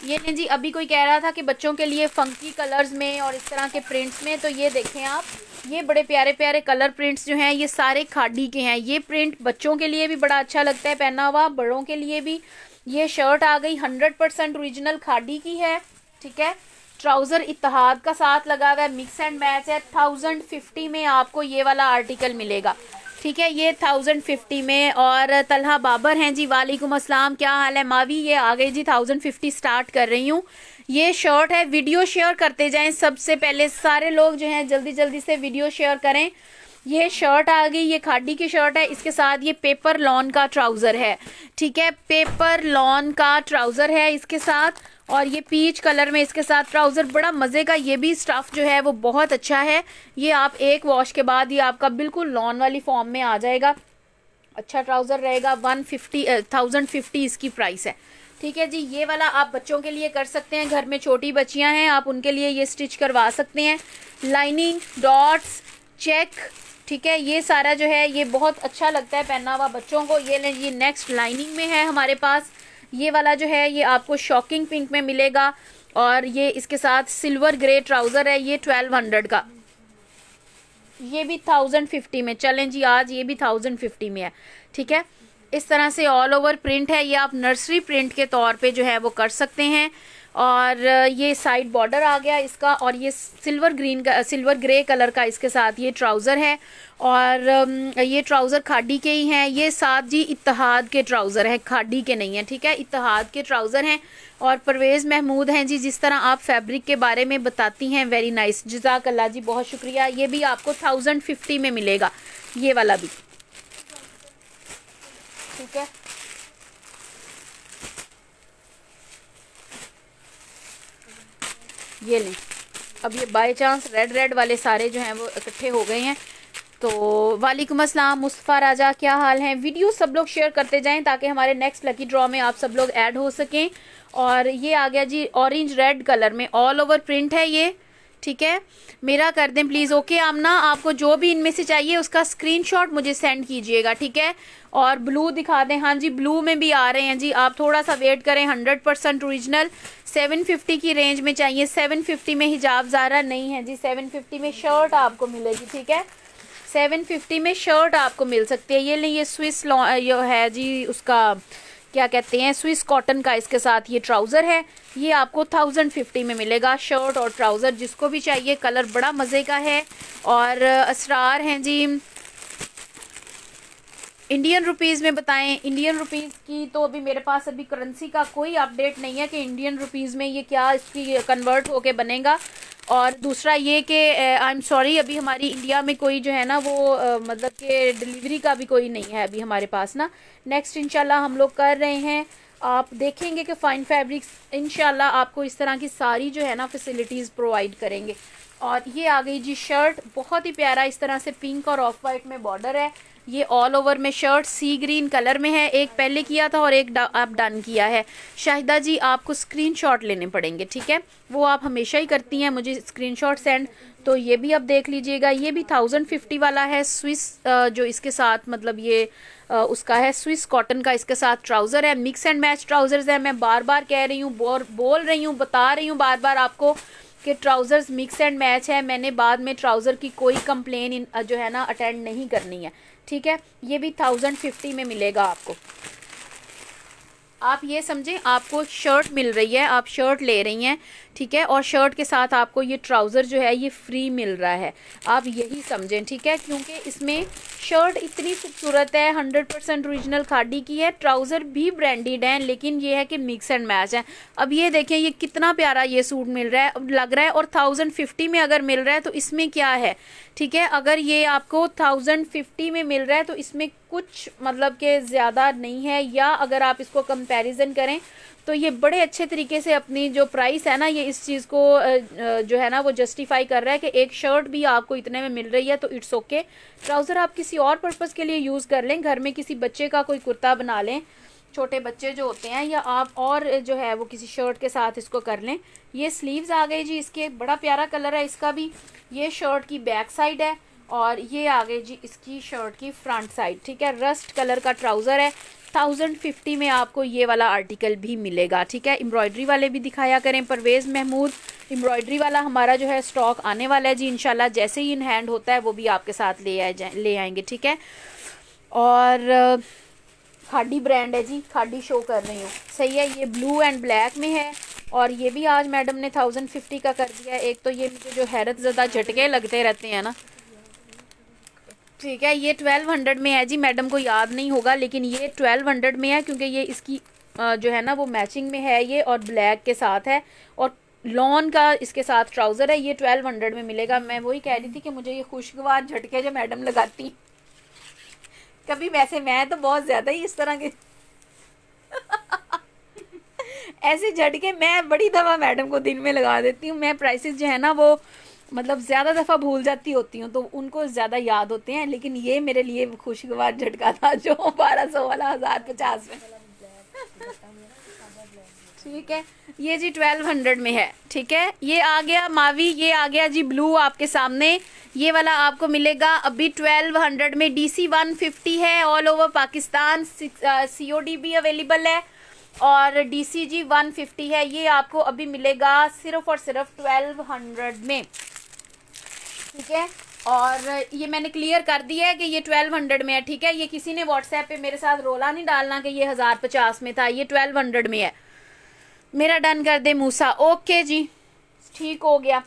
[SPEAKER 1] ये नहीं जी अभी कोई कह रहा था कि बच्चों के लिए फंकी कलर्स में और इस तरह के प्रिंट्स में तो ये देखें आप ये बड़े प्यारे प्यारे कलर प्रिंट्स जो हैं ये सारे खाडी के हैं ये प्रिंट बच्चों के लिए भी बड़ा अच्छा लगता है पहना हुआ बड़ों के लिए भी ये शर्ट आ गई हंड्रेड परसेंट ओरिजिनल खाडी की है ठीक है ट्राउज़र इतिहाद का साथ लगा हुआ है मिक्स एंड मैच है थाउजेंड फिफ्टी में आपको ये वाला आर्टिकल मिलेगा ठीक है ये थाउजेंड फिफ्टी में और तलहा बाबर हैं जी वालेकुम असलम क्या हाल है मावी ये आ गई जी थाउजेंड फिफ्टी स्टार्ट कर रही हूँ ये शर्ट है वीडियो शेयर करते जाएं सबसे पहले सारे लोग जो हैं जल्दी जल्दी से वीडियो शेयर करें ये शर्ट आ गई ये खाडी की शर्ट है इसके साथ ये पेपर लॉन का ट्राउज़र है ठीक है पेपर लॉन का ट्राउज़र है इसके साथ और ये पीच कलर में इसके साथ ट्राउज़र बड़ा मज़े का ये भी स्टफ़ जो है वो बहुत अच्छा है ये आप एक वॉश के बाद ही आपका बिल्कुल लॉन वाली फॉर्म में आ जाएगा अच्छा ट्राउज़र रहेगा वन फिफ्टी थाउजेंड फिफ्टी इसकी प्राइस है ठीक है जी ये वाला आप बच्चों के लिए कर सकते हैं घर में छोटी बच्चियां हैं आप उनके लिए ये स्टिच करवा सकते हैं लाइनिंग डॉट्स चेक ठीक है ये सारा जो है ये बहुत अच्छा लगता है पहना हुआ बच्चों को ये ये नेक्स्ट लाइनिंग में है हमारे पास ये वाला जो है ये आपको शॉकिंग पिंक में मिलेगा और ये इसके साथ सिल्वर ग्रे ट्राउज़र है ये ट्वेल्व हंड्रेड का ये भी थाउजेंड फिफ्टी में चलें जी आज ये भी थाउजेंड फिफ्टी में है ठीक है इस तरह से ऑल ओवर प्रिंट है ये आप नर्सरी प्रिंट के तौर पे जो है वो कर सकते हैं और ये साइड बॉर्डर आ गया इसका और ये सिल्वर ग्रीन का सिल्वर ग्रे कलर का इसके साथ ये ट्राउज़र है और ये ट्राउज़र खाडी के ही हैं ये साथ जी इतिहाद के ट्राउज़र हैं खाडी के नहीं हैं ठीक है इतिहाद के ट्राउज़र हैं और परवेज़ महमूद हैं जी जिस तरह आप फैब्रिक के बारे में बताती हैं वेरी नाइस जजाकल्ला जी बहुत शुक्रिया ये भी आपको थाउजेंड फिफ्टी में मिलेगा ये वाला भी ठीक है ये लें अब ये बाई चांस रेड रेड वाले सारे जो हैं वो इकट्ठे हो गए हैं तो वालेकुम अस्सलाम मुस्तफ़ा राजा क्या हाल हैं वीडियो सब लोग शेयर करते जाएं ताकि हमारे नेक्स्ट लकी ड्रॉ में आप सब लोग ऐड हो सकें और ये आ गया जी ऑरेंज रेड कलर में ऑल ओवर प्रिंट है ये ठीक है मेरा कर दें प्लीज़ ओके आमना आपको जो भी इनमें से चाहिए उसका स्क्रीनशॉट मुझे सेंड कीजिएगा ठीक है और ब्लू दिखा दें हाँ जी ब्लू में भी आ रहे हैं जी आप थोड़ा सा वेट करें hundred percent original seven fifty की रेंज में चाहिए सेवन फिफ्टी में हिजाब ज़ारा नहीं है जी सेवन फिफ्टी में शर्ट आपको मिलेगी ठीक है सेवन फिफ्टी में शर्ट आपको मिल सकती है ये नहीं ये स्विस लॉ है जी उसका क्या कहते हैं स्विस कॉटन का इसके साथ ये ट्राउज़र है ये आपको थाउजेंड फिफ्टी में मिलेगा शर्ट और ट्राउज़र जिसको भी चाहिए कलर बड़ा मज़े का है और असरार हैं जी इंडियन रुपीज़ में बताएं इंडियन रुपीज़ की तो अभी मेरे पास अभी करेंसी का कोई अपडेट नहीं है कि इंडियन रुपीज़ में ये क्या इसकी कन्वर्ट होके बनेगा और दूसरा ये कि आई एम सॉरी अभी हमारी इंडिया में कोई जो है ना वो आ, मतलब कि डिलीवरी का भी कोई नहीं है अभी हमारे पास ना नेक्स्ट इंशाल्लाह हम लोग कर रहे हैं आप देखेंगे कि फ़ाइन फैब्रिक्स इंशाल्लाह आपको इस तरह की सारी जो है ना फैसिलिटीज़ प्रोवाइड करेंगे और ये आ गई जी शर्ट बहुत ही प्यारा इस तरह से पिंक और ऑफ वाइट में बॉर्डर है ये ऑल ओवर में शर्ट सी ग्रीन कलर में है एक पहले किया था और एक आप डन किया है शाहिदा जी आपको स्क्रीनशॉट लेने पड़ेंगे ठीक है वो आप हमेशा ही करती हैं मुझे स्क्रीनशॉट सेंड तो ये भी आप देख लीजिएगा ये भी थाउजेंड फिफ्टी वाला है स्विस जो इसके साथ मतलब ये उसका है स्विस कॉटन का इसके साथ ट्राउज़र है मिक्स एंड मैच ट्राउज़र्स है मैं बार बार कह रही हूँ बोल रही हूँ बता रही हूँ बार बार आपको कि ट्राउज़र्स मिक्स एंड मैच है मैंने बाद में ट्राउज़र की कोई कंप्लेन जो है ना अटेंड नहीं करनी है ठीक है ये भी थाउजेंड फिफ्टी में मिलेगा आपको आप ये समझें आपको शर्ट मिल रही है आप शर्ट ले रही हैं ठीक है और शर्ट के साथ आपको ये ट्राउज़र जो है ये फ्री मिल रहा है आप यही समझें ठीक है क्योंकि इसमें शर्ट इतनी खूबसूरत है हंड्रेड परसेंट औरिजिनल खाडी की है ट्राउज़र भी ब्रांडेड हैं लेकिन ये है कि मिक्स एंड मैच है अब ये देखें ये कितना प्यारा ये सूट मिल रहा है अब लग रहा है और थाउजेंड फिफ्टी में अगर मिल रहा है तो इसमें क्या है ठीक है अगर ये आपको थाउजेंड फिफ्टी में मिल रहा है तो इसमें कुछ मतलब के ज़्यादा नहीं है या अगर आप इसको कंपेरिजन करें तो ये बड़े अच्छे तरीके से अपनी जो प्राइस है ना ये इस चीज़ को जो है ना वो जस्टिफाई कर रहा है कि एक शर्ट भी आपको इतने में मिल रही है तो इट्स ओके ट्राउज़र आप किसी और पर्पज़ के लिए यूज़ कर लें घर में किसी बच्चे का कोई कुर्ता बना लें छोटे बच्चे जो होते हैं या आप और जो है वो किसी शर्ट के साथ इसको कर लें ये स्लीव्स आ गए जी इसके बड़ा प्यारा कलर है इसका भी ये शर्ट की बैक साइड है और ये आ गई जी इसकी शर्ट की फ्रंट साइड ठीक है रस्ट कलर का ट्राउज़र है थाउजेंड फिफ्टी में आपको ये वाला आर्टिकल भी मिलेगा ठीक है एम्ब्रॉयडरी वाले भी दिखाया करें परवेज़ महमूद एम्ब्रॉयडरी वाला हमारा जो है स्टॉक आने वाला है जी इनशाला जैसे ही इन हैंड होता है वो भी आपके साथ ले आए जाए ले आएंगे ठीक है और खाडी ब्रांड है जी खाडी शो कर रही हूँ सही है ये ब्लू एंड ब्लैक में है और ये भी आज मैडम ने थाउजेंड फिफ्टी का कर दिया है एक तो ये मुझे जो हैरत ज़्यादा झटके लगते रहते हैं ना ठीक है ये ट्वेल्व हंड्रेड में है जी मैडम को याद नहीं होगा लेकिन ये ट्वेल्व हंड्रेड में है क्योंकि ये इसकी जो है ना वो मैचिंग में है ये और ब्लैक के साथ है और लॉन का इसके साथ ट्राउज़र है ये ट्वेल्व हंड्रेड में मिलेगा मैं वही कह रही थी कि मुझे ये खुशगवार झटके जो मैडम लगाती कभी वैसे मैं तो बहुत ज़्यादा ही इस तरह के ऐसे झटके मैं बड़ी दवा मैडम को दिन में लगा देती हूँ मैं प्राइसेस जो है ना वो मतलब ज़्यादा दफ़ा भूल जाती होती हूँ तो उनको ज़्यादा याद होते हैं लेकिन ये मेरे लिए खुशगवार झटका था जो बारह सौ वाला हज़ार पचास में ठीक है ये जी ट्वेल्व हंड्रेड में है ठीक है ये आ गया मावी ये आ गया जी ब्लू आपके सामने ये वाला आपको मिलेगा अभी ट्वेल्व हंड्रेड में डी सी वन फिफ्टी है all over Pakistan C O D भी अवेलेबल है और D C G one fifty है ये आपको अभी मिलेगा सिर्फ और सिर्फ ट्वेल्व हंड्रेड में ठीक है और ये मैंने क्लियर कर दिया है कि ये ट्वेल्व हंड्रेड में है ठीक है ये किसी ने व्हाट्सएप पे मेरे साथ रोला नहीं डालना कि ये हज़ार पचास में था ये ट्वेल्व हंड्रेड में है मेरा डन कर दे मूसा ओके जी ठीक हो गया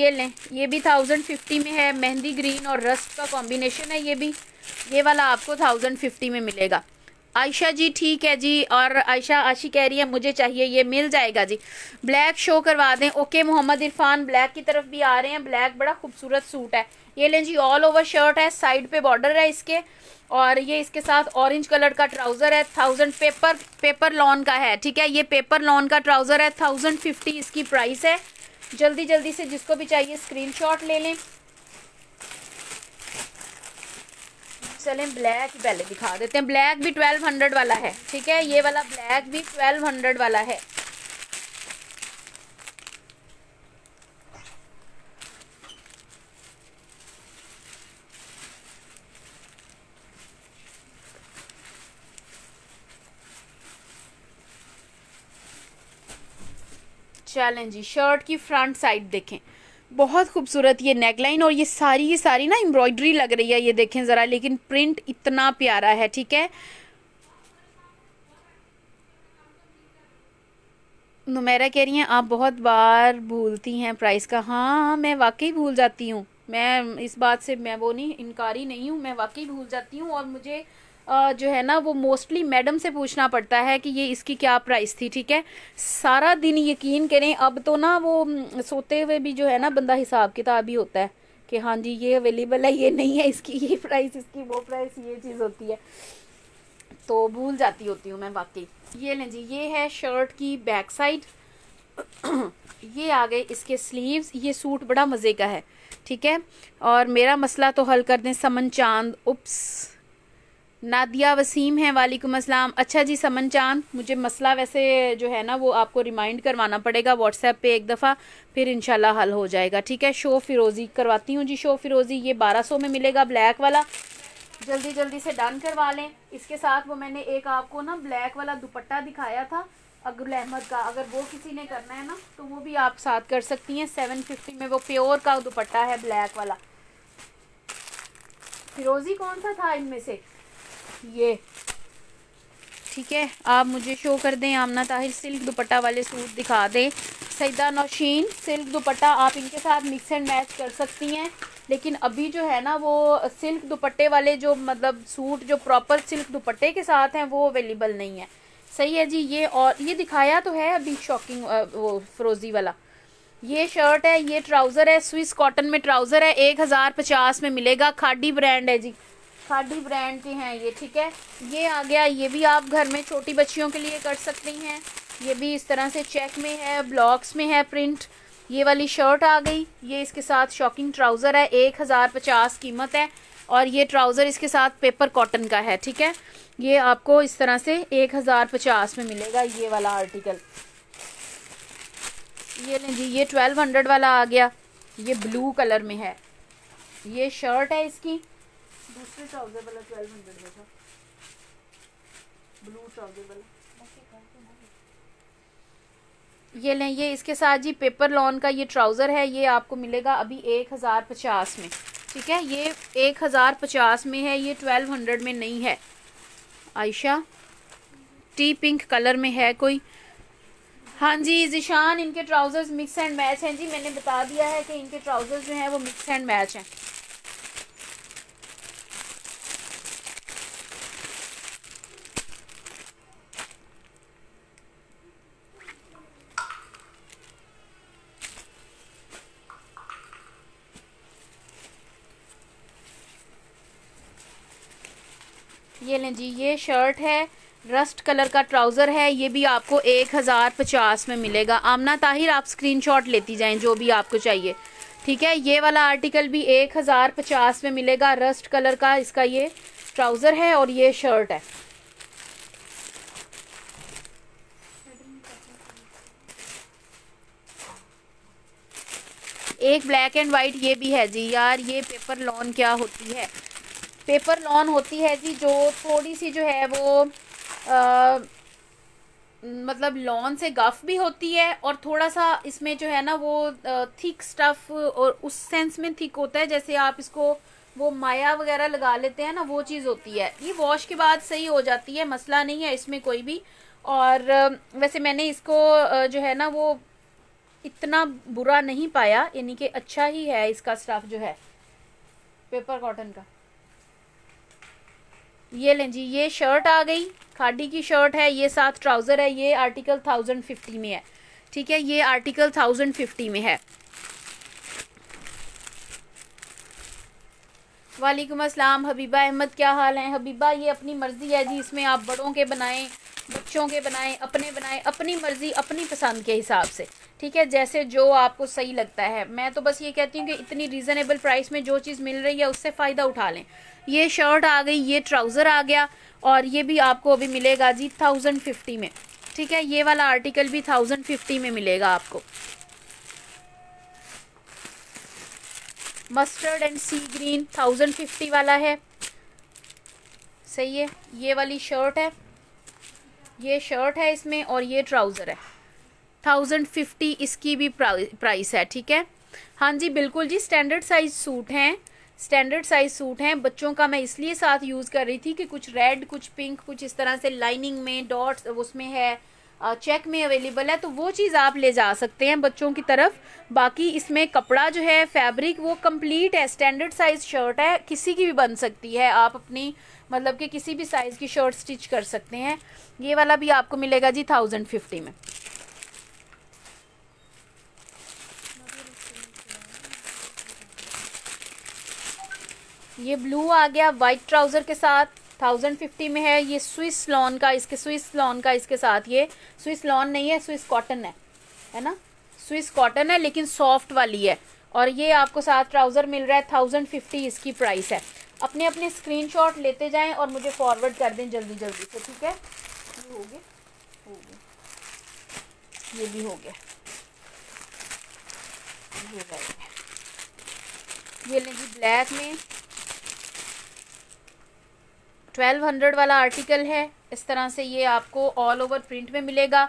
[SPEAKER 1] ये लें ये भी थाउजेंड फिफ्टी में है मेहंदी ग्रीन और रस्ट का कॉम्बिनेशन है ये भी ये वाला आपको थाउजेंड फिफ्टी में मिलेगा आयशा जी ठीक है जी और आयशा आशी कह रही है मुझे चाहिए ये मिल जाएगा जी ब्लैक शो करवा दें ओके मोहम्मद इरफान ब्लैक की तरफ भी आ रहे हैं ब्लैक बड़ा खूबसूरत सूट है ये लें जी ऑल ओवर शर्ट है साइड पे बॉर्डर है इसके और ये इसके साथ ऑरेंज कलर का ट्राउज़र है थाउजेंड पेपर पेपर लॉन का है ठीक है ये पेपर लॉन का ट्राउज़र है थाउजेंड फिफ्टी इसकी प्राइस है जल्दी जल्दी से जिसको भी चाहिए स्क्रीन ले लें चले ब्लैक पहले दिखा देते हैं ब्लैक भी ट्वेल्व हंड्रेड वाला है ठीक है ये वाला ब्लैक भी ट्वेल्व हंड्रेड वाला है चैलेंज जी शर्ट की फ्रंट साइड देखें बहुत खूबसूरत ये नेकलाइन और ये सारी की सारी ना एम्ब्रॉयडरी लग रही है ये देखें ज़रा लेकिन प्रिंट इतना प्यारा है ठीक है नुमेरा कह रही हैं आप बहुत बार भूलती हैं प्राइस का हाँ मैं वाकई भूल जाती हूँ मैं इस बात से मैं वो नहीं इनकारी नहीं हूँ मैं वाकई भूल जाती हूँ और मुझे जो है ना वो मोस्टली मैडम से पूछना पड़ता है कि ये इसकी क्या प्राइस थी ठीक है सारा दिन यकीन करें अब तो ना वो सोते हुए भी जो है ना बंदा हिसाब किताब ही होता है कि हाँ जी ये अवेलेबल है ये नहीं है इसकी ये प्राइस इसकी वो प्राइस ये चीज़ होती है तो भूल जाती होती हूँ मैं वाकई ये लें जी ये है शर्ट की बैक साइड ये आ गए इसके स्लीव्स ये सूट बड़ा मज़े का है ठीक है और मेरा मसला तो हल कर दें समन चांद उप्स नादिया वसीम है वालेकुम अस्सलाम अच्छा जी समन चांद मुझे मसला वैसे जो है ना वो आपको रिमाइंड करवाना पड़ेगा व्हाट्सएप पे एक दफ़ा फिर इंशाल्लाह हल हो जाएगा ठीक है शो फिरोज़ी करवाती हूँ जी शो फिरोज़ी ये 1200 में मिलेगा ब्लैक वाला जल्दी जल्दी से डन करवा लें इसके साथ वो मैंने एक आपको ना ब्लैक वाला दुपट्टा दिखाया था अगुल अहमद का अगर वो किसी ने करना है ना तो वो भी आप साथ कर सकती हैं सेवन फिफ्टी में वो प्योर का दुपट्टा है ब्लैक वाला फिरोज़ी कौन सा था इनमें से ये ठीक है आप मुझे शो कर दें आमना ताहिर सिल्क दुपट्टा वाले सूट दिखा दें सईदा नौशीन सिल्क दुपट्टा आप इनके साथ मिक्स एंड मैच कर सकती हैं लेकिन अभी जो है ना वो सिल्क दुपट्टे वाले जो मतलब सूट जो प्रॉपर सिल्क दुपट्टे के साथ हैं वो अवेलेबल नहीं है सही है जी ये और ये दिखाया तो है अभी शॉकिंग वो फ्रोजी वाला ये शर्ट है ये ट्राउज़र है स्विस कॉटन में ट्राउज़र है एक हज़ार पचास में मिलेगा खाडी ब्रांड है जी खादी ब्रांड के हैं ये ठीक है ये आ गया ये भी आप घर में छोटी बच्चियों के लिए कर सकती हैं ये भी इस तरह से चेक में है ब्लॉक्स में है प्रिंट ये वाली शर्ट आ गई ये इसके साथ शॉकिंग ट्राउज़र है एक हज़ार पचास कीमत है और ये ट्राउज़र इसके साथ पेपर कॉटन का है ठीक है ये आपको इस तरह से एक हज़ार पचास में मिलेगा ये वाला आर्टिकल ये लें जी ये ट्वेल्व हंड्रेड वाला आ गया ये ब्लू कलर में है ये शर्ट है इसकी दूसरे ट्राउजर वाला ट्वेल्व हंड्रेड का था ब्लू ट्राउजर वाला ये लें ये इसके साथ जी पेपर लॉन का ये ट्राउज़र है ये आपको मिलेगा अभी एक हज़ार पचास में ठीक है ये एक हज़ार पचास में है ये ट्वेल्व हंड्रेड में नहीं है आयशा टी पिंक कलर में है कोई हाँ जी जिशान इनके ट्राउज़र्स मिक्स एंड मैच हैं जी मैंने बता दिया है कि इनके ट्राउज़र्स जो हैं वो मिक्स एंड मैच हैं ये लें जी ये शर्ट है रस्ट कलर का ट्राउज़र है ये भी आपको एक हज़ार पचास में मिलेगा आमना ताहिर आप स्क्रीनशॉट लेती जाएं जो भी आपको चाहिए ठीक है ये वाला आर्टिकल भी एक हज़ार पचास में मिलेगा रस्ट कलर का इसका ये ट्राउज़र है और ये शर्ट है एक ब्लैक एंड वाइट ये भी है जी यार ये पेपर लॉन क्या होती है पेपर लॉन होती है जी जो थोड़ी सी जो है वो आ, मतलब लॉन से गफ भी होती है और थोड़ा सा इसमें जो है ना वो थिक स्टफ और उस सेंस में थिक होता है जैसे आप इसको वो माया वगैरह लगा लेते हैं ना वो चीज़ होती है ये वॉश के बाद सही हो जाती है मसला नहीं है इसमें कोई भी और वैसे मैंने इसको जो है ना वो इतना बुरा नहीं पाया यानी कि अच्छा ही है इसका स्टफ जो है पेपर कॉटन का ये लें जी ये शर्ट आ गई खाडी की शर्ट है ये साथ ट्राउज़र है ये आर्टिकल थाउजेंड फिफ्टी में है ठीक है ये आर्टिकल थाउजेंड फिफ्टी में है वालेकुम अस्सलाम हबीबा अहमद क्या हाल है हबीबा ये अपनी मर्ज़ी है जी इसमें आप बड़ों के बनाएं बच्चों के बनाएं अपने बनाएं अपनी मर्ज़ी अपनी पसंद के हिसाब से ठीक है जैसे जो आपको सही लगता है मैं तो बस ये कहती हूँ कि इतनी रीज़नेबल प्राइस में जो चीज़ मिल रही है उससे फ़ायदा उठा लें ये शर्ट आ गई ये ट्राउज़र आ गया और ये भी आपको अभी मिलेगा जी थाउजेंड फिफ्टी में ठीक है ये वाला आर्टिकल भी थाउजेंड फिफ्टी में मिलेगा आपको mustard and sea green thousand fifty वाला है सही है ये वाली शर्ट है ये शर्ट है इसमें और ये ट्राउज़र है थाउजेंड फिफ्टी इसकी भी प्राइस है ठीक है हाँ जी बिल्कुल जी स्टैंडर्ड साइज सूट हैं स्टैंडर्ड साइज सूट हैं बच्चों का मैं इसलिए साथ यूज़ कर रही थी कि कुछ रेड कुछ पिंक कुछ इस तरह से लाइनिंग में डॉट्स उसमें है चेक में अवेलेबल है तो वो चीज़ आप ले जा सकते हैं बच्चों की तरफ बाकी इसमें कपड़ा जो है फैब्रिक वो कंप्लीट है स्टैंडर्ड साइज शर्ट है किसी की भी बन सकती है आप अपनी मतलब कि किसी भी साइज़ की शर्ट स्टिच कर सकते हैं ये वाला भी आपको मिलेगा जी थाउजेंड फिफ्टी में ये ब्लू आ गया वाइट ट्राउज़र के साथ थाउजेंड फिफ्टी में है ये स्विस लॉन का इसके स्विस लॉन का इसके साथ ये स्विस लॉन नहीं है स्विस कॉटन है है ना स्विस कॉटन है लेकिन सॉफ्ट वाली है और ये आपको साथ ट्राउज़र मिल रहा है थाउजेंड फिफ्टी इसकी प्राइस है अपने अपने स्क्रीनशॉट लेते जाएं और मुझे फॉरवर्ड कर दें जल्दी जल्दी से ठीक है ये हो गया हो गया ये भी हो गया ये ये जी ब्लैक में ट्वेल्व हंड्रेड वाला आर्टिकल है इस तरह से ये आपको ऑल ओवर प्रिंट में मिलेगा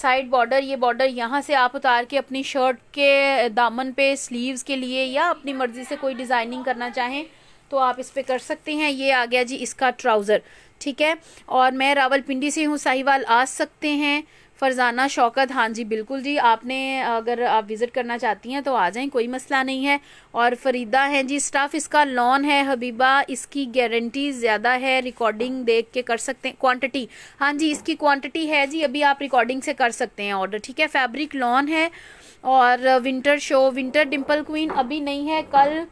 [SPEAKER 1] साइड बॉर्डर ये बॉर्डर यहाँ से आप उतार के अपनी शर्ट के दामन पे स्लीव्स के लिए या अपनी मर्ज़ी से कोई डिज़ाइनिंग करना चाहें तो आप इस पर कर सकते हैं ये आ गया जी इसका ट्राउज़र ठीक है और मैं रावलपिंडी से हूँ साहिवाल आ सकते हैं फरजाना शौकत हाँ जी बिल्कुल जी आपने अगर आप विज़िट करना चाहती हैं तो आ जाएं कोई मसला नहीं है और फरीदा हैं जी स्टाफ इसका लॉन है हबीबा इसकी गारंटी ज़्यादा है रिकॉर्डिंग देख के कर सकते हैं क्वांटिटी हाँ जी इसकी क्वांटिटी है जी अभी आप रिकॉर्डिंग से कर सकते हैं ऑर्डर ठीक है फैब्रिक लॉन है और winter show winter dimple queen अभी नहीं है कल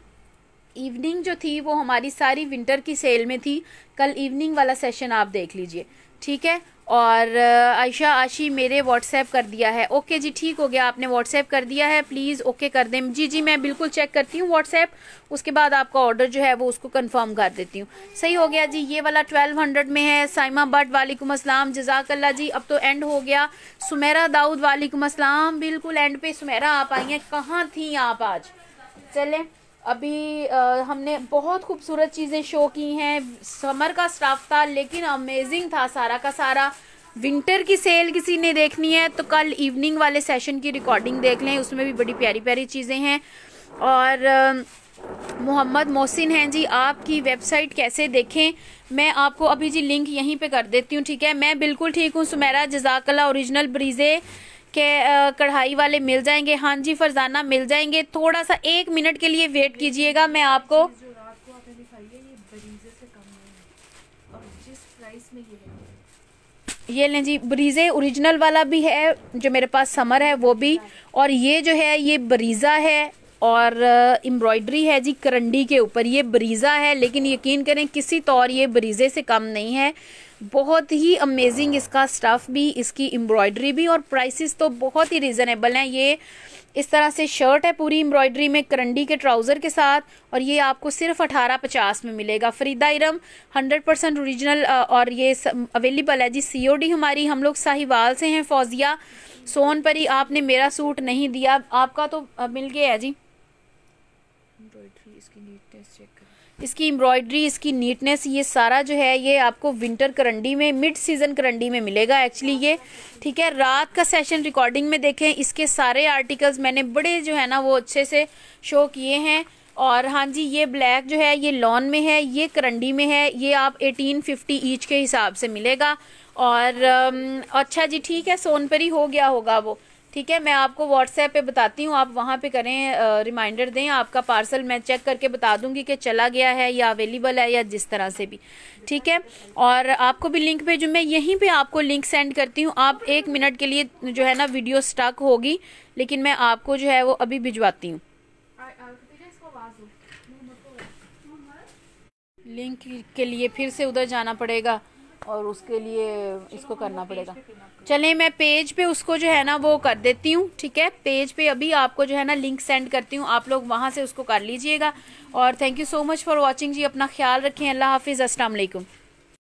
[SPEAKER 1] इवनिंग जो थी वो हमारी सारी विंटर की सेल में थी कल इवनिंग वाला सेशन आप देख लीजिए ठीक है और आयशा आशी मेरे व्हाट्सएप कर दिया है ओके जी ठीक हो गया आपने व्हाट्सएप कर दिया है प्लीज़ ओके कर दें जी जी मैं बिल्कुल चेक करती हूँ व्हाट्सएप उसके बाद आपका ऑर्डर जो है वो उसको कंफर्म कर देती हूँ सही हो गया जी ये वाला 1200 में है साइमा भट्ट वालेकुम असलम जजाकल्ला जी अब तो एंड हो गया सुमेरा दाऊद वालेकुम असलम बिल्कुल एंड पे सुमेरा आप आई हैं कहाँ थी आप आज चलें अभी आ, हमने बहुत खूबसूरत चीज़ें शो की हैं समर का स्टाफ था लेकिन अमेजिंग था सारा का सारा विंटर की सेल किसी ने देखनी है तो कल इवनिंग वाले सेशन की रिकॉर्डिंग देख लें उसमें भी बड़ी प्यारी प्यारी चीज़ें हैं और मोहम्मद मोहसिन हैं जी आपकी वेबसाइट कैसे देखें मैं आपको अभी जी लिंक यहीं पे कर देती हूँ ठीक है मैं बिल्कुल ठीक हूँ सुमेरा जजाकला ओरिजिनल ब्रीज़े के कढ़ाई वाले मिल जाएंगे हाँ जी फरजाना मिल जाएंगे थोड़ा सा एक मिनट के लिए वेट कीजिएगा मैं आपको ये लें जी बरीज़े ओरिजिनल वाला भी है जो मेरे पास समर है वो भी और ये जो है ये बरीज़ा है और एम्ब्रॉयडरी है जी करंडी के ऊपर ये बरीज़ा है लेकिन यकीन करें किसी तौर ये बरीज़े से कम नहीं है बहुत ही अमेजिंग इसका स्टफ़ भी इसकी एम्ब्रॉयडरी भी और प्राइसेस तो बहुत ही रिजनेबल हैं ये इस तरह से शर्ट है पूरी एम्ब्रॉयडरी में करंडी के ट्राउज़र के साथ और ये आपको सिर्फ अठारह पचास में मिलेगा Farida Iram hundred percent original और ये अवेलेबल है जी सीओडी हमारी हम लोग साहिवाल से हैं फौजिया ही आपने मेरा सूट नहीं दिया आपका तो मिल गया है जी इसकी एम्ब्रॉयडरी इसकी नीटनेस ये सारा जो है ये आपको विंटर करंडी में मिड सीजन करंडी में मिलेगा एक्चुअली ये ठीक है रात का सेशन रिकॉर्डिंग में देखें इसके सारे आर्टिकल्स मैंने बड़े जो है ना वो अच्छे से शो किए हैं और हाँ जी ये ब्लैक जो है ये लॉन में है ये करंडी में है ये आप 1850 ईच के हिसाब से मिलेगा और अच्छा जी ठीक है सोन पर ही हो गया होगा वो ठीक है मैं आपको व्हाट्सएप पे बताती हूँ आप वहाँ पे करें रिमाइंडर दें आपका पार्सल मैं चेक करके बता दूंगी कि चला गया है या अवेलेबल है या जिस तरह से भी ठीक है और आपको भी लिंक भेजूँ मैं यहीं पे आपको लिंक सेंड करती हूँ आप एक मिनट के लिए जो है ना वीडियो स्टक होगी लेकिन मैं आपको जो है वो अभी भिजवाती हूँ लिंक के लिए फिर से उधर जाना पड़ेगा और उसके लिए इसको करना पड़ेगा चले मैं पेज पे उसको जो है ना वो कर देती हूँ ठीक है पेज पे अभी आपको जो है ना लिंक सेंड करती हूँ आप लोग वहाँ से उसको कर लीजिएगा और thank you so much for watching जी अपना ख्याल रखें अल्लाह हाफिज़ असलम